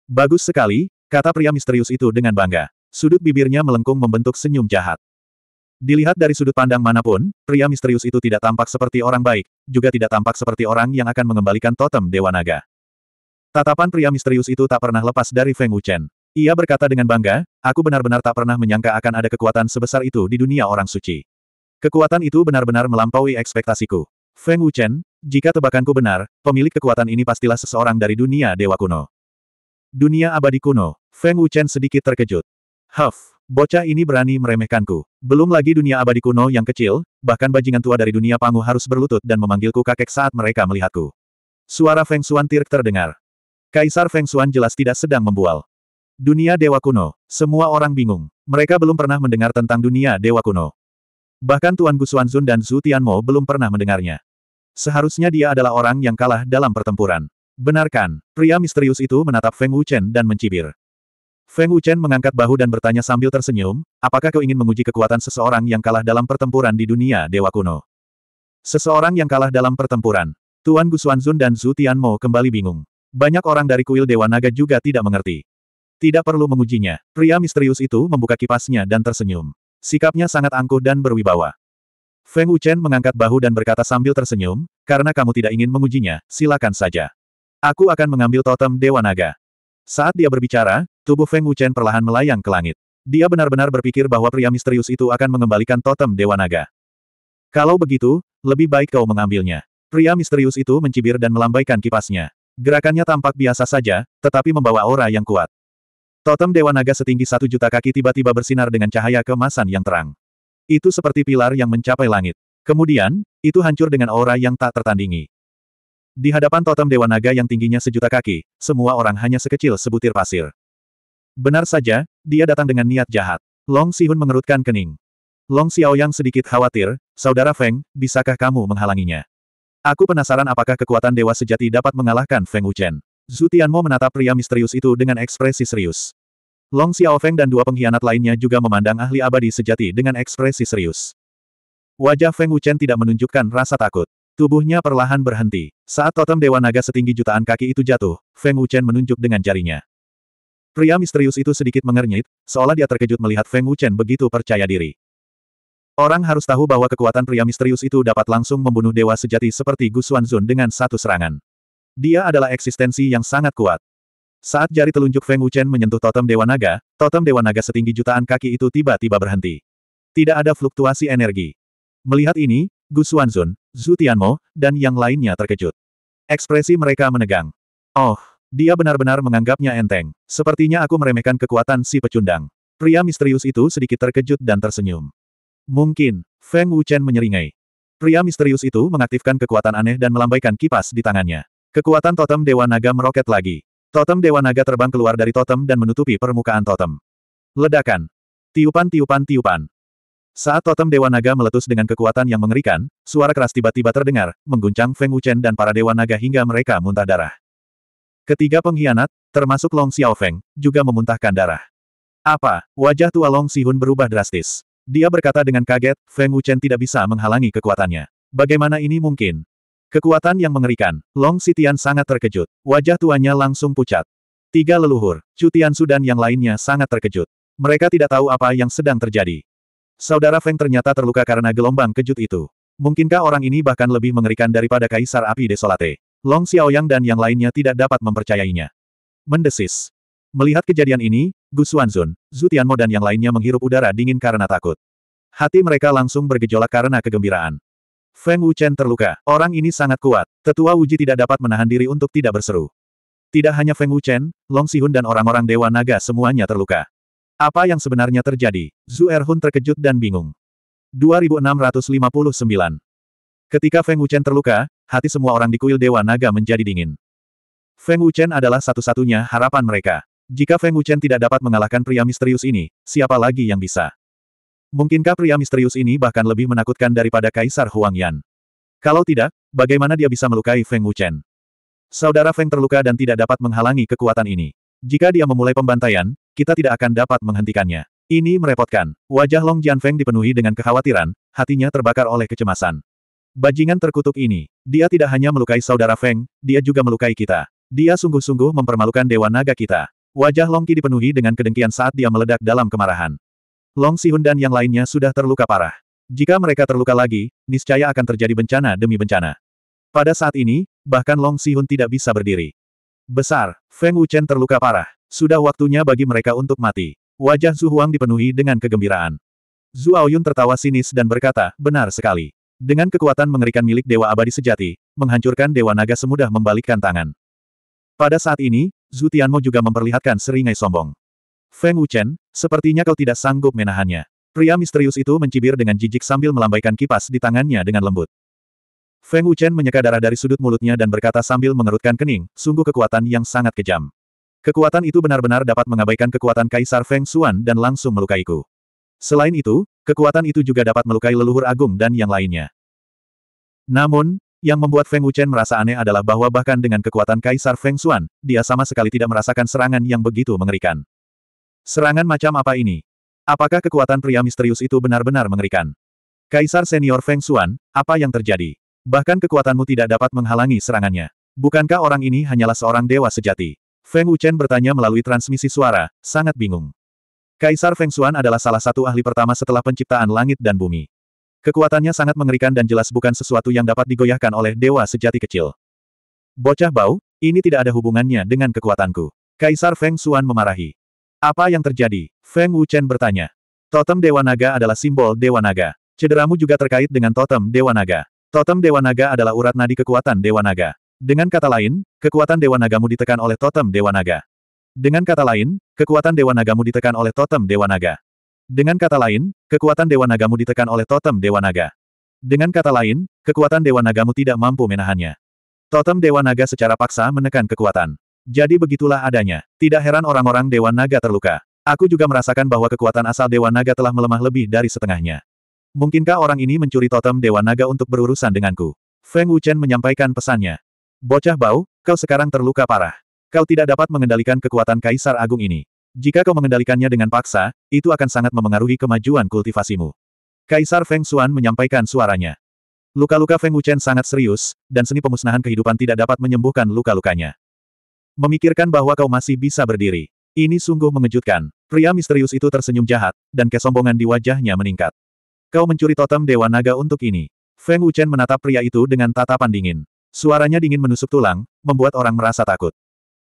A: Bagus sekali, kata pria misterius itu dengan bangga. Sudut bibirnya melengkung membentuk senyum jahat. Dilihat dari sudut pandang manapun, pria misterius itu tidak tampak seperti orang baik, juga tidak tampak seperti orang yang akan mengembalikan totem Dewa Naga. Tatapan pria misterius itu tak pernah lepas dari Feng Wuchen. Ia berkata dengan bangga, aku benar-benar tak pernah menyangka akan ada kekuatan sebesar itu di dunia orang suci. Kekuatan itu benar-benar melampaui ekspektasiku. Feng Wuchen, jika tebakanku benar, pemilik kekuatan ini pastilah seseorang dari dunia dewa kuno. Dunia abadi kuno, Feng Wuchen sedikit terkejut. Huff, bocah ini berani meremehkanku. Belum lagi dunia abadi kuno yang kecil, bahkan bajingan tua dari dunia pangu harus berlutut dan memanggilku kakek saat mereka melihatku. Suara Feng Xuan Tirk terdengar. Kaisar Feng Xuan jelas tidak sedang membual. Dunia Dewa Kuno, semua orang bingung. Mereka belum pernah mendengar tentang dunia Dewa Kuno. Bahkan Tuan Gu Xuanzun dan Zhu Tianmo belum pernah mendengarnya. Seharusnya dia adalah orang yang kalah dalam pertempuran. Benarkan, pria misterius itu menatap Feng Wuchen dan mencibir. Feng Wuchen mengangkat bahu dan bertanya sambil tersenyum, apakah kau ingin menguji kekuatan seseorang yang kalah dalam pertempuran di dunia dewa kuno? Seseorang yang kalah dalam pertempuran. Tuan Gu Xuanzun dan Zhu Tianmo kembali bingung. Banyak orang dari kuil Dewa Naga juga tidak mengerti. Tidak perlu mengujinya. Pria misterius itu membuka kipasnya dan tersenyum. Sikapnya sangat angkuh dan berwibawa. Feng Wuchen mengangkat bahu dan berkata sambil tersenyum, karena kamu tidak ingin mengujinya, silakan saja. Aku akan mengambil totem Dewa Naga. Saat dia berbicara, tubuh Feng Wuchen perlahan melayang ke langit. Dia benar-benar berpikir bahwa pria misterius itu akan mengembalikan totem Dewa Naga. Kalau begitu, lebih baik kau mengambilnya. Pria misterius itu mencibir dan melambaikan kipasnya. Gerakannya tampak biasa saja, tetapi membawa aura yang kuat. Totem Dewa Naga setinggi satu juta kaki tiba-tiba bersinar dengan cahaya kemasan yang terang. Itu seperti pilar yang mencapai langit. Kemudian, itu hancur dengan aura yang tak tertandingi. Di hadapan totem Dewa Naga yang tingginya sejuta kaki, semua orang hanya sekecil sebutir pasir. Benar saja, dia datang dengan niat jahat. Long Sihun mengerutkan kening. Long Xiao Yang sedikit khawatir, Saudara Feng, bisakah kamu menghalanginya? Aku penasaran apakah kekuatan Dewa Sejati dapat mengalahkan Feng Wuchen. Zutian Mo menatap pria misterius itu dengan ekspresi serius. Long Xiao Feng dan dua pengkhianat lainnya juga memandang ahli abadi sejati dengan ekspresi serius. Wajah Feng Wuchen tidak menunjukkan rasa takut. Tubuhnya perlahan berhenti. Saat totem Dewa Naga setinggi jutaan kaki itu jatuh, Feng Wuchen menunjuk dengan jarinya. Pria misterius itu sedikit mengernyit, seolah dia terkejut melihat Feng Wuchen begitu percaya diri. Orang harus tahu bahwa kekuatan pria misterius itu dapat langsung membunuh dewa sejati seperti Gu Xuanzun dengan satu serangan. Dia adalah eksistensi yang sangat kuat. Saat jari telunjuk Feng Wuchen menyentuh totem Dewa Naga, totem Dewa Naga setinggi jutaan kaki itu tiba-tiba berhenti. Tidak ada fluktuasi energi. Melihat ini, Gu Xuanzun, Zhu Tianmo, dan yang lainnya terkejut. Ekspresi mereka menegang. Oh, dia benar-benar menganggapnya enteng. Sepertinya aku meremehkan kekuatan si pecundang. Pria misterius itu sedikit terkejut dan tersenyum. Mungkin, Feng Wuchen menyeringai. Pria misterius itu mengaktifkan kekuatan aneh dan melambaikan kipas di tangannya. Kekuatan totem Dewa Naga meroket lagi. Totem Dewa Naga terbang keluar dari totem dan menutupi permukaan totem. Ledakan. Tiupan-tiupan-tiupan. Saat totem Dewa Naga meletus dengan kekuatan yang mengerikan, suara keras tiba-tiba terdengar, mengguncang Feng Wuchen dan para Dewa Naga hingga mereka muntah darah. Ketiga pengkhianat, termasuk Long Xiao Feng, juga memuntahkan darah. Apa? Wajah tua Long Sihun berubah drastis. Dia berkata dengan kaget, Feng Wuchen tidak bisa menghalangi kekuatannya. Bagaimana ini mungkin? Kekuatan yang mengerikan, Long Sitian sangat terkejut. Wajah tuanya langsung pucat. Tiga leluhur, Cutian Sudan yang lainnya sangat terkejut. Mereka tidak tahu apa yang sedang terjadi. Saudara Feng ternyata terluka karena gelombang kejut itu. Mungkinkah orang ini bahkan lebih mengerikan daripada Kaisar Api Desolate? Long Xiaoyang dan yang lainnya tidak dapat mempercayainya. Mendesis. Melihat kejadian ini, Gu Xuanzun, Zhu Tianmo dan yang lainnya menghirup udara dingin karena takut. Hati mereka langsung bergejolak karena kegembiraan. Feng Wuchen terluka. Orang ini sangat kuat. Tetua Wuji tidak dapat menahan diri untuk tidak berseru. Tidak hanya Feng Wuchen, Long Sihun dan orang-orang Dewa Naga semuanya terluka. Apa yang sebenarnya terjadi? Zhu Erhun terkejut dan bingung. 2659 Ketika Feng Wuchen terluka, hati semua orang di kuil Dewa Naga menjadi dingin. Feng Wuchen adalah satu-satunya harapan mereka. Jika Feng Wuchen tidak dapat mengalahkan pria misterius ini, siapa lagi yang bisa? Mungkinkah pria misterius ini bahkan lebih menakutkan daripada Kaisar Huang Yan? Kalau tidak, bagaimana dia bisa melukai Feng Wuchen? Saudara Feng terluka dan tidak dapat menghalangi kekuatan ini. Jika dia memulai pembantaian, kita tidak akan dapat menghentikannya. Ini merepotkan. Wajah Long Jian Feng dipenuhi dengan kekhawatiran, hatinya terbakar oleh kecemasan. Bajingan terkutuk ini, dia tidak hanya melukai saudara Feng, dia juga melukai kita. Dia sungguh-sungguh mempermalukan Dewa Naga kita. Wajah Long Ki dipenuhi dengan kedengkian saat dia meledak dalam kemarahan. Long Sihun dan yang lainnya sudah terluka parah. Jika mereka terluka lagi, niscaya akan terjadi bencana demi bencana. Pada saat ini, bahkan Long Sihun tidak bisa berdiri. Besar, Feng Wuchen terluka parah. Sudah waktunya bagi mereka untuk mati. Wajah Zhu Huang dipenuhi dengan kegembiraan. Zhu Aoyun tertawa sinis dan berkata, benar sekali. Dengan kekuatan mengerikan milik Dewa Abadi Sejati, menghancurkan Dewa Naga semudah membalikkan tangan. Pada saat ini, Zhu Tianmo juga memperlihatkan seringai sombong. Feng Wuchen, sepertinya kau tidak sanggup menahannya. Pria misterius itu mencibir dengan jijik sambil melambaikan kipas di tangannya dengan lembut. Feng Wuchen menyeka darah dari sudut mulutnya dan berkata sambil mengerutkan kening, sungguh kekuatan yang sangat kejam. Kekuatan itu benar-benar dapat mengabaikan kekuatan Kaisar Feng Xuan dan langsung melukaiku. Selain itu, kekuatan itu juga dapat melukai leluhur agung dan yang lainnya. Namun, yang membuat Feng Wuchen merasa aneh adalah bahwa bahkan dengan kekuatan Kaisar Feng Xuan, dia sama sekali tidak merasakan serangan yang begitu mengerikan. Serangan macam apa ini? Apakah kekuatan pria misterius itu benar-benar mengerikan? Kaisar senior Feng Xuan, apa yang terjadi? Bahkan kekuatanmu tidak dapat menghalangi serangannya. Bukankah orang ini hanyalah seorang dewa sejati? Feng Wuchen bertanya melalui transmisi suara, sangat bingung. Kaisar Feng Xuan adalah salah satu ahli pertama setelah penciptaan langit dan bumi. Kekuatannya sangat mengerikan dan jelas bukan sesuatu yang dapat digoyahkan oleh dewa sejati kecil. Bocah bau, ini tidak ada hubungannya dengan kekuatanku. Kaisar Feng Xuan memarahi. Apa yang terjadi? Feng Wuchen bertanya. Totem Dewa Naga adalah simbol Dewa Naga. Cederamu juga terkait dengan totem Dewa Naga. Totem Dewa Naga adalah urat nadi kekuatan Dewa Naga. Dengan kata lain, kekuatan Dewa Nagamu ditekan oleh totem Dewa Naga. Dengan kata lain, kekuatan Dewa Nagamu ditekan oleh totem Dewa Naga. Dengan kata lain, kekuatan Dewa Nagamu ditekan oleh totem Dewa Naga. Dengan kata lain, kekuatan Dewa Nagamu tidak mampu menahannya. Totem Dewa Naga secara paksa menekan kekuatan. Jadi begitulah adanya. Tidak heran orang-orang Dewan Naga terluka. Aku juga merasakan bahwa kekuatan asal Dewan Naga telah melemah lebih dari setengahnya. Mungkinkah orang ini mencuri totem Dewan Naga untuk berurusan denganku? Feng Wuchen menyampaikan pesannya. Bocah bau, kau sekarang terluka parah. Kau tidak dapat mengendalikan kekuatan Kaisar Agung ini. Jika kau mengendalikannya dengan paksa, itu akan sangat memengaruhi kemajuan kultivasimu. Kaisar Feng Xuan menyampaikan suaranya. Luka-luka Feng Wuchen sangat serius, dan seni pemusnahan kehidupan tidak dapat menyembuhkan luka-lukanya. Memikirkan bahwa kau masih bisa berdiri. Ini sungguh mengejutkan. Pria misterius itu tersenyum jahat, dan kesombongan di wajahnya meningkat. Kau mencuri totem Dewa Naga untuk ini. Feng Wuchen menatap pria itu dengan tatapan dingin. Suaranya dingin menusuk tulang, membuat orang merasa takut.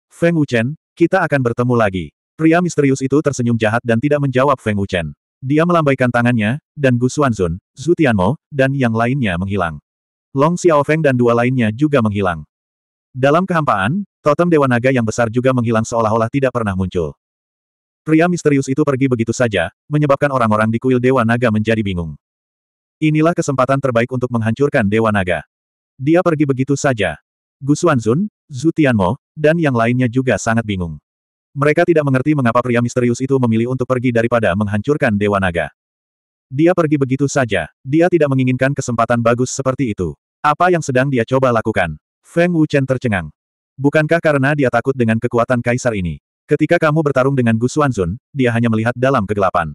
A: Feng Wuchen, kita akan bertemu lagi. Pria misterius itu tersenyum jahat dan tidak menjawab Feng Wuchen. Dia melambaikan tangannya, dan Gu Xuanzun, Zhu Tianmo, dan yang lainnya menghilang. Long Xiaofeng dan dua lainnya juga menghilang. Dalam kehampaan, Totem Dewa Naga yang besar juga menghilang seolah-olah tidak pernah muncul. Pria misterius itu pergi begitu saja, menyebabkan orang-orang di kuil Dewa Naga menjadi bingung. Inilah kesempatan terbaik untuk menghancurkan Dewa Naga. Dia pergi begitu saja. Gu Xuanzun, Zhu Tianmo, dan yang lainnya juga sangat bingung. Mereka tidak mengerti mengapa pria misterius itu memilih untuk pergi daripada menghancurkan Dewa Naga. Dia pergi begitu saja. Dia tidak menginginkan kesempatan bagus seperti itu. Apa yang sedang dia coba lakukan? Feng Wuchen tercengang. Bukankah karena dia takut dengan kekuatan kaisar ini? Ketika kamu bertarung dengan Gu Xuanzun, dia hanya melihat dalam kegelapan.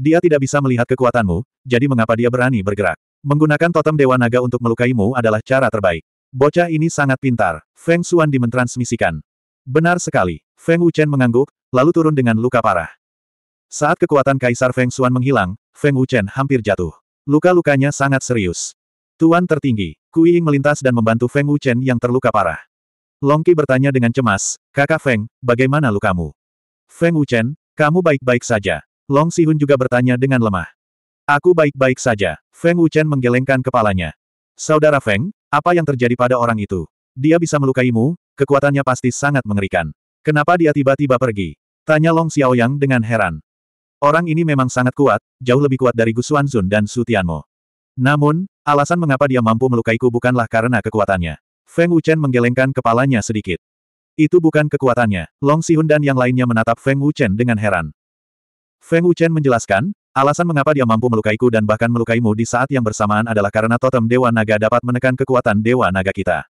A: Dia tidak bisa melihat kekuatanmu, jadi mengapa dia berani bergerak? Menggunakan totem Dewa Naga untuk melukaimu adalah cara terbaik. Bocah ini sangat pintar, Feng Xuan dimentransmisikan. Benar sekali, Feng Wuchen mengangguk, lalu turun dengan luka parah. Saat kekuatan Kaisar Feng Xuan menghilang, Feng Wuchen hampir jatuh. Luka-lukanya sangat serius. Tuan tertinggi, Kui Ying melintas dan membantu Feng Wuchen yang terluka parah. Longki bertanya dengan cemas, kakak Feng, bagaimana lukamu? Feng Wuchen, kamu baik-baik saja. Long Sihun juga bertanya dengan lemah. Aku baik-baik saja. Feng Wuchen menggelengkan kepalanya. Saudara Feng, apa yang terjadi pada orang itu? Dia bisa melukaimu, kekuatannya pasti sangat mengerikan. Kenapa dia tiba-tiba pergi? Tanya Long Xiaoyang dengan heran. Orang ini memang sangat kuat, jauh lebih kuat dari Gu Xuanzun dan Su Tianmo. Namun, alasan mengapa dia mampu melukaiku bukanlah karena kekuatannya. Feng Wuchen menggelengkan kepalanya sedikit. Itu bukan kekuatannya. Long Sihun dan yang lainnya menatap Feng Wuchen dengan heran. Feng Wuchen menjelaskan, alasan mengapa dia mampu melukaiku dan bahkan melukaimu di saat yang bersamaan adalah karena totem Dewa Naga dapat menekan kekuatan Dewa Naga kita.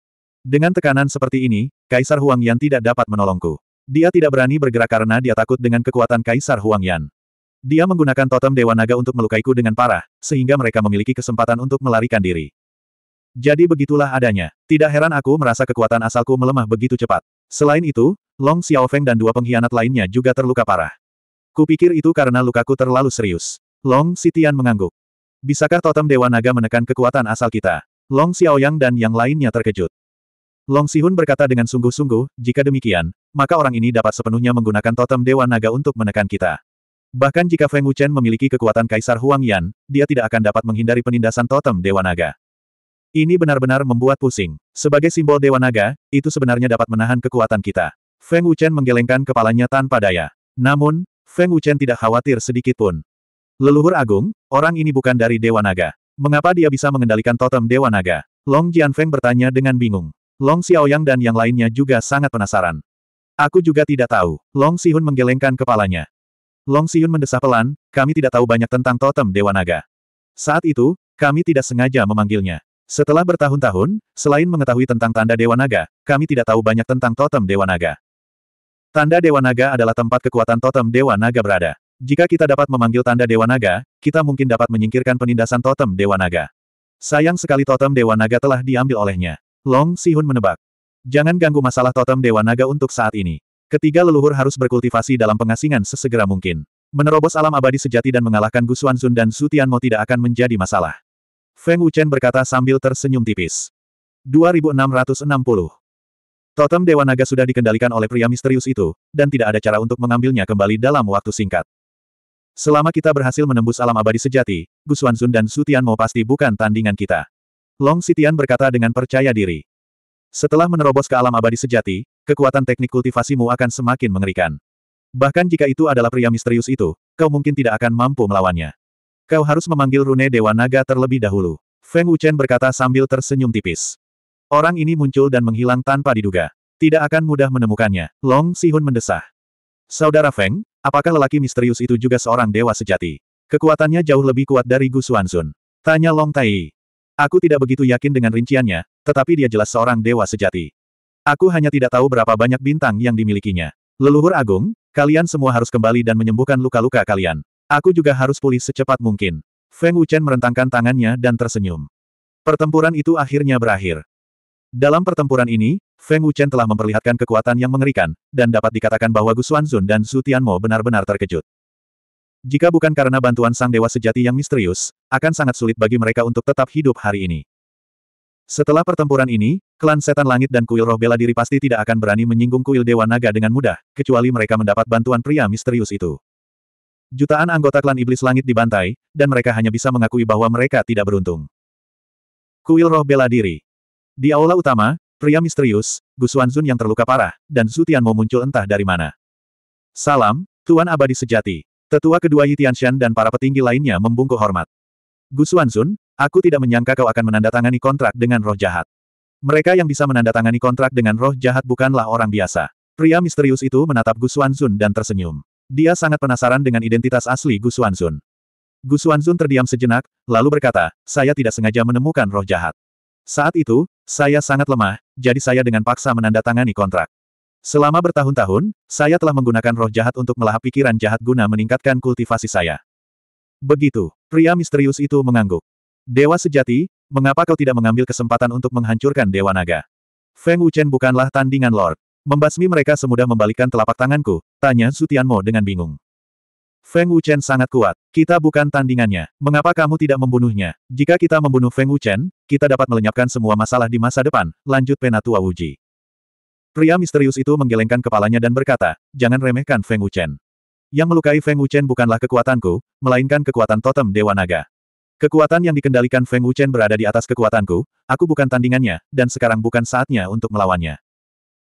A: Dengan tekanan seperti ini, Kaisar Huang Yan tidak dapat menolongku. Dia tidak berani bergerak karena dia takut dengan kekuatan Kaisar Huang Yan. Dia menggunakan totem Dewa Naga untuk melukaiku dengan parah, sehingga mereka memiliki kesempatan untuk melarikan diri. Jadi begitulah adanya. Tidak heran aku merasa kekuatan asalku melemah begitu cepat. Selain itu, Long Xiaofeng dan dua pengkhianat lainnya juga terluka parah. Kupikir itu karena lukaku terlalu serius. Long Sitian mengangguk. Bisakah totem Dewa Naga menekan kekuatan asal kita? Long Xiaoyang dan yang lainnya terkejut. Long Sihun berkata dengan sungguh-sungguh, jika demikian, maka orang ini dapat sepenuhnya menggunakan totem Dewa Naga untuk menekan kita. Bahkan jika Feng Wuchen memiliki kekuatan Kaisar Huang Yan, dia tidak akan dapat menghindari penindasan totem Dewa Naga. Ini benar-benar membuat pusing. Sebagai simbol Dewa Naga, itu sebenarnya dapat menahan kekuatan kita. Feng Wuchen menggelengkan kepalanya tanpa daya. Namun, Feng Wuchen tidak khawatir sedikit pun. Leluhur agung, orang ini bukan dari Dewa Naga. Mengapa dia bisa mengendalikan totem Dewa Naga? Long Jianfeng bertanya dengan bingung. Long Xiaoyang dan yang lainnya juga sangat penasaran. Aku juga tidak tahu. Long Sihun menggelengkan kepalanya. Long Sihun mendesah pelan, kami tidak tahu banyak tentang totem Dewa Naga. Saat itu, kami tidak sengaja memanggilnya. Setelah bertahun-tahun, selain mengetahui tentang tanda Dewa Naga, kami tidak tahu banyak tentang totem Dewa Naga. Tanda Dewa Naga adalah tempat kekuatan totem Dewa Naga berada. Jika kita dapat memanggil tanda Dewa Naga, kita mungkin dapat menyingkirkan penindasan totem Dewa Naga. Sayang sekali totem Dewa Naga telah diambil olehnya. Long Sihun menebak. Jangan ganggu masalah totem Dewa Naga untuk saat ini. Ketiga leluhur harus berkultivasi dalam pengasingan sesegera mungkin. Menerobos alam abadi sejati dan mengalahkan Gusuan Sun dan Su Tianmo tidak akan menjadi masalah. Feng Wuchen berkata sambil tersenyum tipis. 2660. Totem Dewa Naga sudah dikendalikan oleh pria misterius itu, dan tidak ada cara untuk mengambilnya kembali dalam waktu singkat. Selama kita berhasil menembus alam abadi sejati, Gu Xuanzun dan Sutian Tianmo pasti bukan tandingan kita. Long Sitian berkata dengan percaya diri. Setelah menerobos ke alam abadi sejati, kekuatan teknik kultivasimu akan semakin mengerikan. Bahkan jika itu adalah pria misterius itu, kau mungkin tidak akan mampu melawannya. Kau harus memanggil rune Dewa Naga terlebih dahulu. Feng Wuchen berkata sambil tersenyum tipis. Orang ini muncul dan menghilang tanpa diduga. Tidak akan mudah menemukannya. Long Sihun mendesah. Saudara Feng, apakah lelaki misterius itu juga seorang dewa sejati? Kekuatannya jauh lebih kuat dari Gu Xuanzun. Tanya Long Tai. Aku tidak begitu yakin dengan rinciannya, tetapi dia jelas seorang dewa sejati. Aku hanya tidak tahu berapa banyak bintang yang dimilikinya. Leluhur Agung, kalian semua harus kembali dan menyembuhkan luka-luka kalian. Aku juga harus pulih secepat mungkin. Feng Wuchen merentangkan tangannya dan tersenyum. Pertempuran itu akhirnya berakhir. Dalam pertempuran ini, Feng Wuchen telah memperlihatkan kekuatan yang mengerikan, dan dapat dikatakan bahwa Gu Xuanzun dan Su Tianmo benar-benar terkejut. Jika bukan karena bantuan sang dewa sejati yang misterius, akan sangat sulit bagi mereka untuk tetap hidup hari ini. Setelah pertempuran ini, klan setan langit dan kuil roh bela diri pasti tidak akan berani menyinggung kuil dewa naga dengan mudah, kecuali mereka mendapat bantuan pria misterius itu. Jutaan anggota klan iblis langit dibantai, dan mereka hanya bisa mengakui bahwa mereka tidak beruntung. Kuil roh bela diri. Di aula utama, pria misterius, Gu Xuanzun yang terluka parah, dan Zutian Tianmo muncul entah dari mana. Salam, Tuan Abadi Sejati. Tetua kedua Yi Tianxian dan para petinggi lainnya membungkuk hormat. Gu Xuanzun, aku tidak menyangka kau akan menandatangani kontrak dengan roh jahat. Mereka yang bisa menandatangani kontrak dengan roh jahat bukanlah orang biasa. Pria misterius itu menatap Gu Xuanzun dan tersenyum. Dia sangat penasaran dengan identitas asli Gu Xuanzun. Gu Xuanzun terdiam sejenak, lalu berkata, saya tidak sengaja menemukan roh jahat. Saat itu, saya sangat lemah, jadi saya dengan paksa menandatangani kontrak. Selama bertahun-tahun, saya telah menggunakan roh jahat untuk melahap pikiran jahat guna meningkatkan kultivasi saya. Begitu, pria misterius itu mengangguk. Dewa sejati, mengapa kau tidak mengambil kesempatan untuk menghancurkan Dewa Naga? Feng Wuchen bukanlah tandingan Lord. Membasmi mereka semudah membalikkan telapak tanganku, tanya Sutianmo dengan bingung. Feng Wuchen sangat kuat. Kita bukan tandingannya. Mengapa kamu tidak membunuhnya? Jika kita membunuh Feng Wuchen, kita dapat melenyapkan semua masalah di masa depan, lanjut Penatua Wuji. Pria misterius itu menggelengkan kepalanya dan berkata, jangan remehkan Feng Wuchen. Yang melukai Feng Wuchen bukanlah kekuatanku, melainkan kekuatan totem Dewa Naga. Kekuatan yang dikendalikan Feng Wuchen berada di atas kekuatanku, aku bukan tandingannya, dan sekarang bukan saatnya untuk melawannya.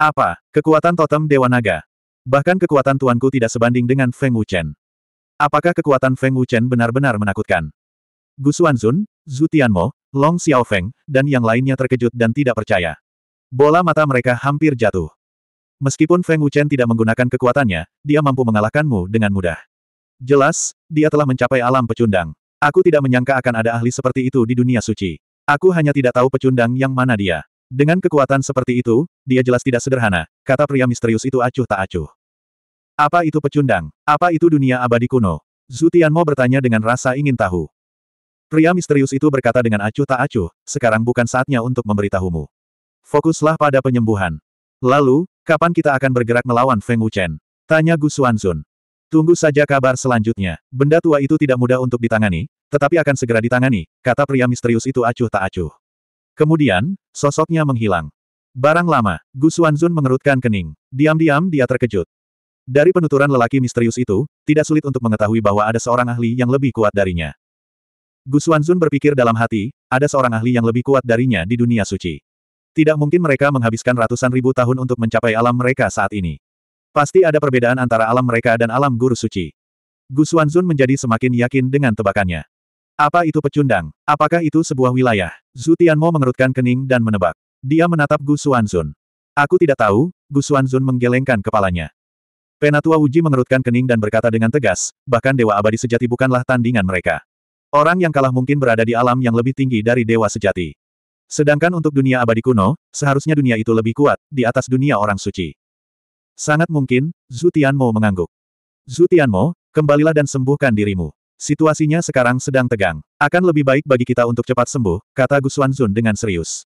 A: Apa, kekuatan totem Dewa Naga? Bahkan kekuatan tuanku tidak sebanding dengan Feng Wuchen. Apakah kekuatan Feng Wuchen benar-benar menakutkan? Gu Xuanzun, Zhu Tianmo, Long Xiaofeng, dan yang lainnya terkejut dan tidak percaya. Bola mata mereka hampir jatuh. Meskipun Feng Wuchen tidak menggunakan kekuatannya, dia mampu mengalahkanmu dengan mudah. Jelas, dia telah mencapai alam pecundang. Aku tidak menyangka akan ada ahli seperti itu di dunia suci. Aku hanya tidak tahu pecundang yang mana dia. Dengan kekuatan seperti itu, dia jelas tidak sederhana, kata pria misterius itu acuh tak acuh. Apa itu pecundang? Apa itu dunia abadi kuno? Zutianmo bertanya dengan rasa ingin tahu. Pria misterius itu berkata dengan acuh tak acuh, sekarang bukan saatnya untuk memberitahumu. Fokuslah pada penyembuhan. Lalu, kapan kita akan bergerak melawan Feng Wuchen? Tanya Gu Xuanzun. Tunggu saja kabar selanjutnya. Benda tua itu tidak mudah untuk ditangani, tetapi akan segera ditangani, kata pria misterius itu acuh tak acuh. Kemudian, sosoknya menghilang. Barang lama, Gu Xuanzun mengerutkan kening. Diam-diam dia terkejut. Dari penuturan lelaki misterius itu, tidak sulit untuk mengetahui bahwa ada seorang ahli yang lebih kuat darinya. Gu Xuanzun berpikir dalam hati, ada seorang ahli yang lebih kuat darinya di dunia suci. Tidak mungkin mereka menghabiskan ratusan ribu tahun untuk mencapai alam mereka saat ini. Pasti ada perbedaan antara alam mereka dan alam guru suci. Gu Xuanzun menjadi semakin yakin dengan tebakannya. Apa itu pecundang? Apakah itu sebuah wilayah? Zhu Tianmo mengerutkan kening dan menebak. Dia menatap Gu Xuanzun. Aku tidak tahu, Gu Xuanzun menggelengkan kepalanya. Penatua Wuji mengerutkan kening dan berkata dengan tegas, bahkan Dewa Abadi Sejati bukanlah tandingan mereka. Orang yang kalah mungkin berada di alam yang lebih tinggi dari Dewa Sejati. Sedangkan untuk dunia abadi kuno, seharusnya dunia itu lebih kuat, di atas dunia orang suci. Sangat mungkin, Zhu Tianmo mengangguk. Zhu Tianmo, kembalilah dan sembuhkan dirimu situasinya sekarang sedang tegang. Akan lebih baik bagi kita untuk cepat sembuh, kata Gu Xuanzun dengan serius.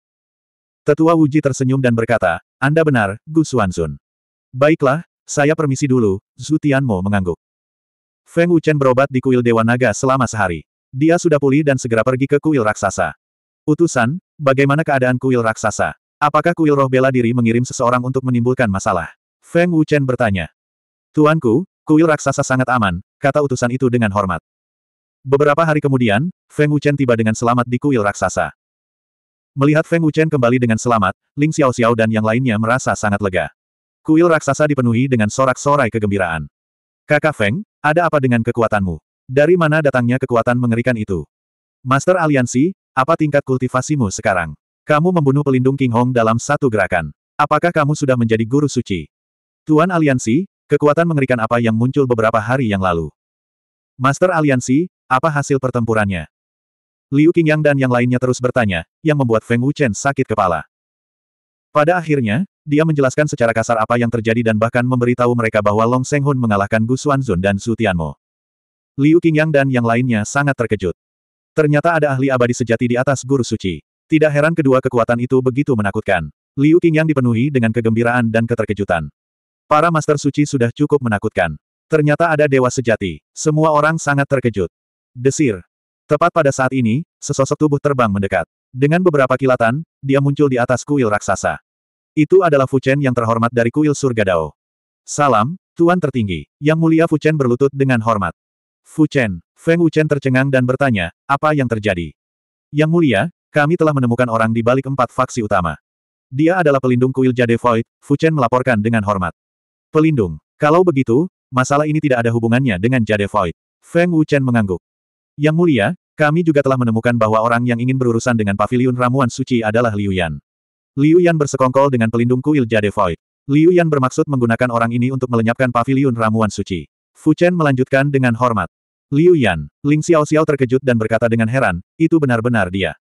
A: Tetua Wuji tersenyum dan berkata, Anda benar, Gu Xuanzun. Baiklah, saya permisi dulu, Zhu Tianmo mengangguk. Feng Wuchen berobat di kuil Dewa Naga selama sehari. Dia sudah pulih dan segera pergi ke kuil raksasa. Utusan, bagaimana keadaan kuil raksasa? Apakah kuil roh bela diri mengirim seseorang untuk menimbulkan masalah? Feng Wuchen bertanya. Tuanku, kuil raksasa sangat aman, kata utusan itu dengan hormat. Beberapa hari kemudian, Feng Wuchen tiba dengan selamat di kuil raksasa. Melihat Feng Wuchen kembali dengan selamat, Ling Xiao Xiao dan yang lainnya merasa sangat lega. Kuil raksasa dipenuhi dengan sorak-sorai kegembiraan. Kakak Feng, ada apa dengan kekuatanmu? Dari mana datangnya kekuatan mengerikan itu? Master Aliansi, apa tingkat kultivasimu sekarang? Kamu membunuh pelindung King Hong dalam satu gerakan. Apakah kamu sudah menjadi guru suci? Tuan Aliansi, Kekuatan mengerikan apa yang muncul beberapa hari yang lalu. Master Aliansi, apa hasil pertempurannya? Liu Qingyang dan yang lainnya terus bertanya, yang membuat Feng Wuchen sakit kepala. Pada akhirnya, dia menjelaskan secara kasar apa yang terjadi dan bahkan memberitahu mereka bahwa Long Senghun mengalahkan Gu Xuanzun dan Su Tianmo. Liu Qingyang dan yang lainnya sangat terkejut. Ternyata ada ahli abadi sejati di atas guru suci. Tidak heran kedua kekuatan itu begitu menakutkan. Liu Qingyang dipenuhi dengan kegembiraan dan keterkejutan. Para Master Suci sudah cukup menakutkan. Ternyata ada dewa sejati. Semua orang sangat terkejut. Desir. Tepat pada saat ini, sesosok tubuh terbang mendekat. Dengan beberapa kilatan, dia muncul di atas kuil raksasa. Itu adalah Fuchen yang terhormat dari kuil surga Dao. Salam, Tuan tertinggi. Yang mulia Fuchen berlutut dengan hormat. Fuchen, Feng Wuchen tercengang dan bertanya, apa yang terjadi? Yang mulia, kami telah menemukan orang di balik empat faksi utama. Dia adalah pelindung kuil Jade Void, Fuchen melaporkan dengan hormat. Pelindung. Kalau begitu, masalah ini tidak ada hubungannya dengan Jade Void. Feng Wuchen mengangguk. Yang mulia, kami juga telah menemukan bahwa orang yang ingin berurusan dengan pavilion ramuan suci adalah Liu Yan. Liu Yan bersekongkol dengan pelindung kuil Jade Void. Liu Yan bermaksud menggunakan orang ini untuk melenyapkan pavilion ramuan suci. Fu Chen melanjutkan dengan hormat. Liu Yan, Ling Xiao Xiao terkejut dan berkata dengan heran, itu benar-benar dia.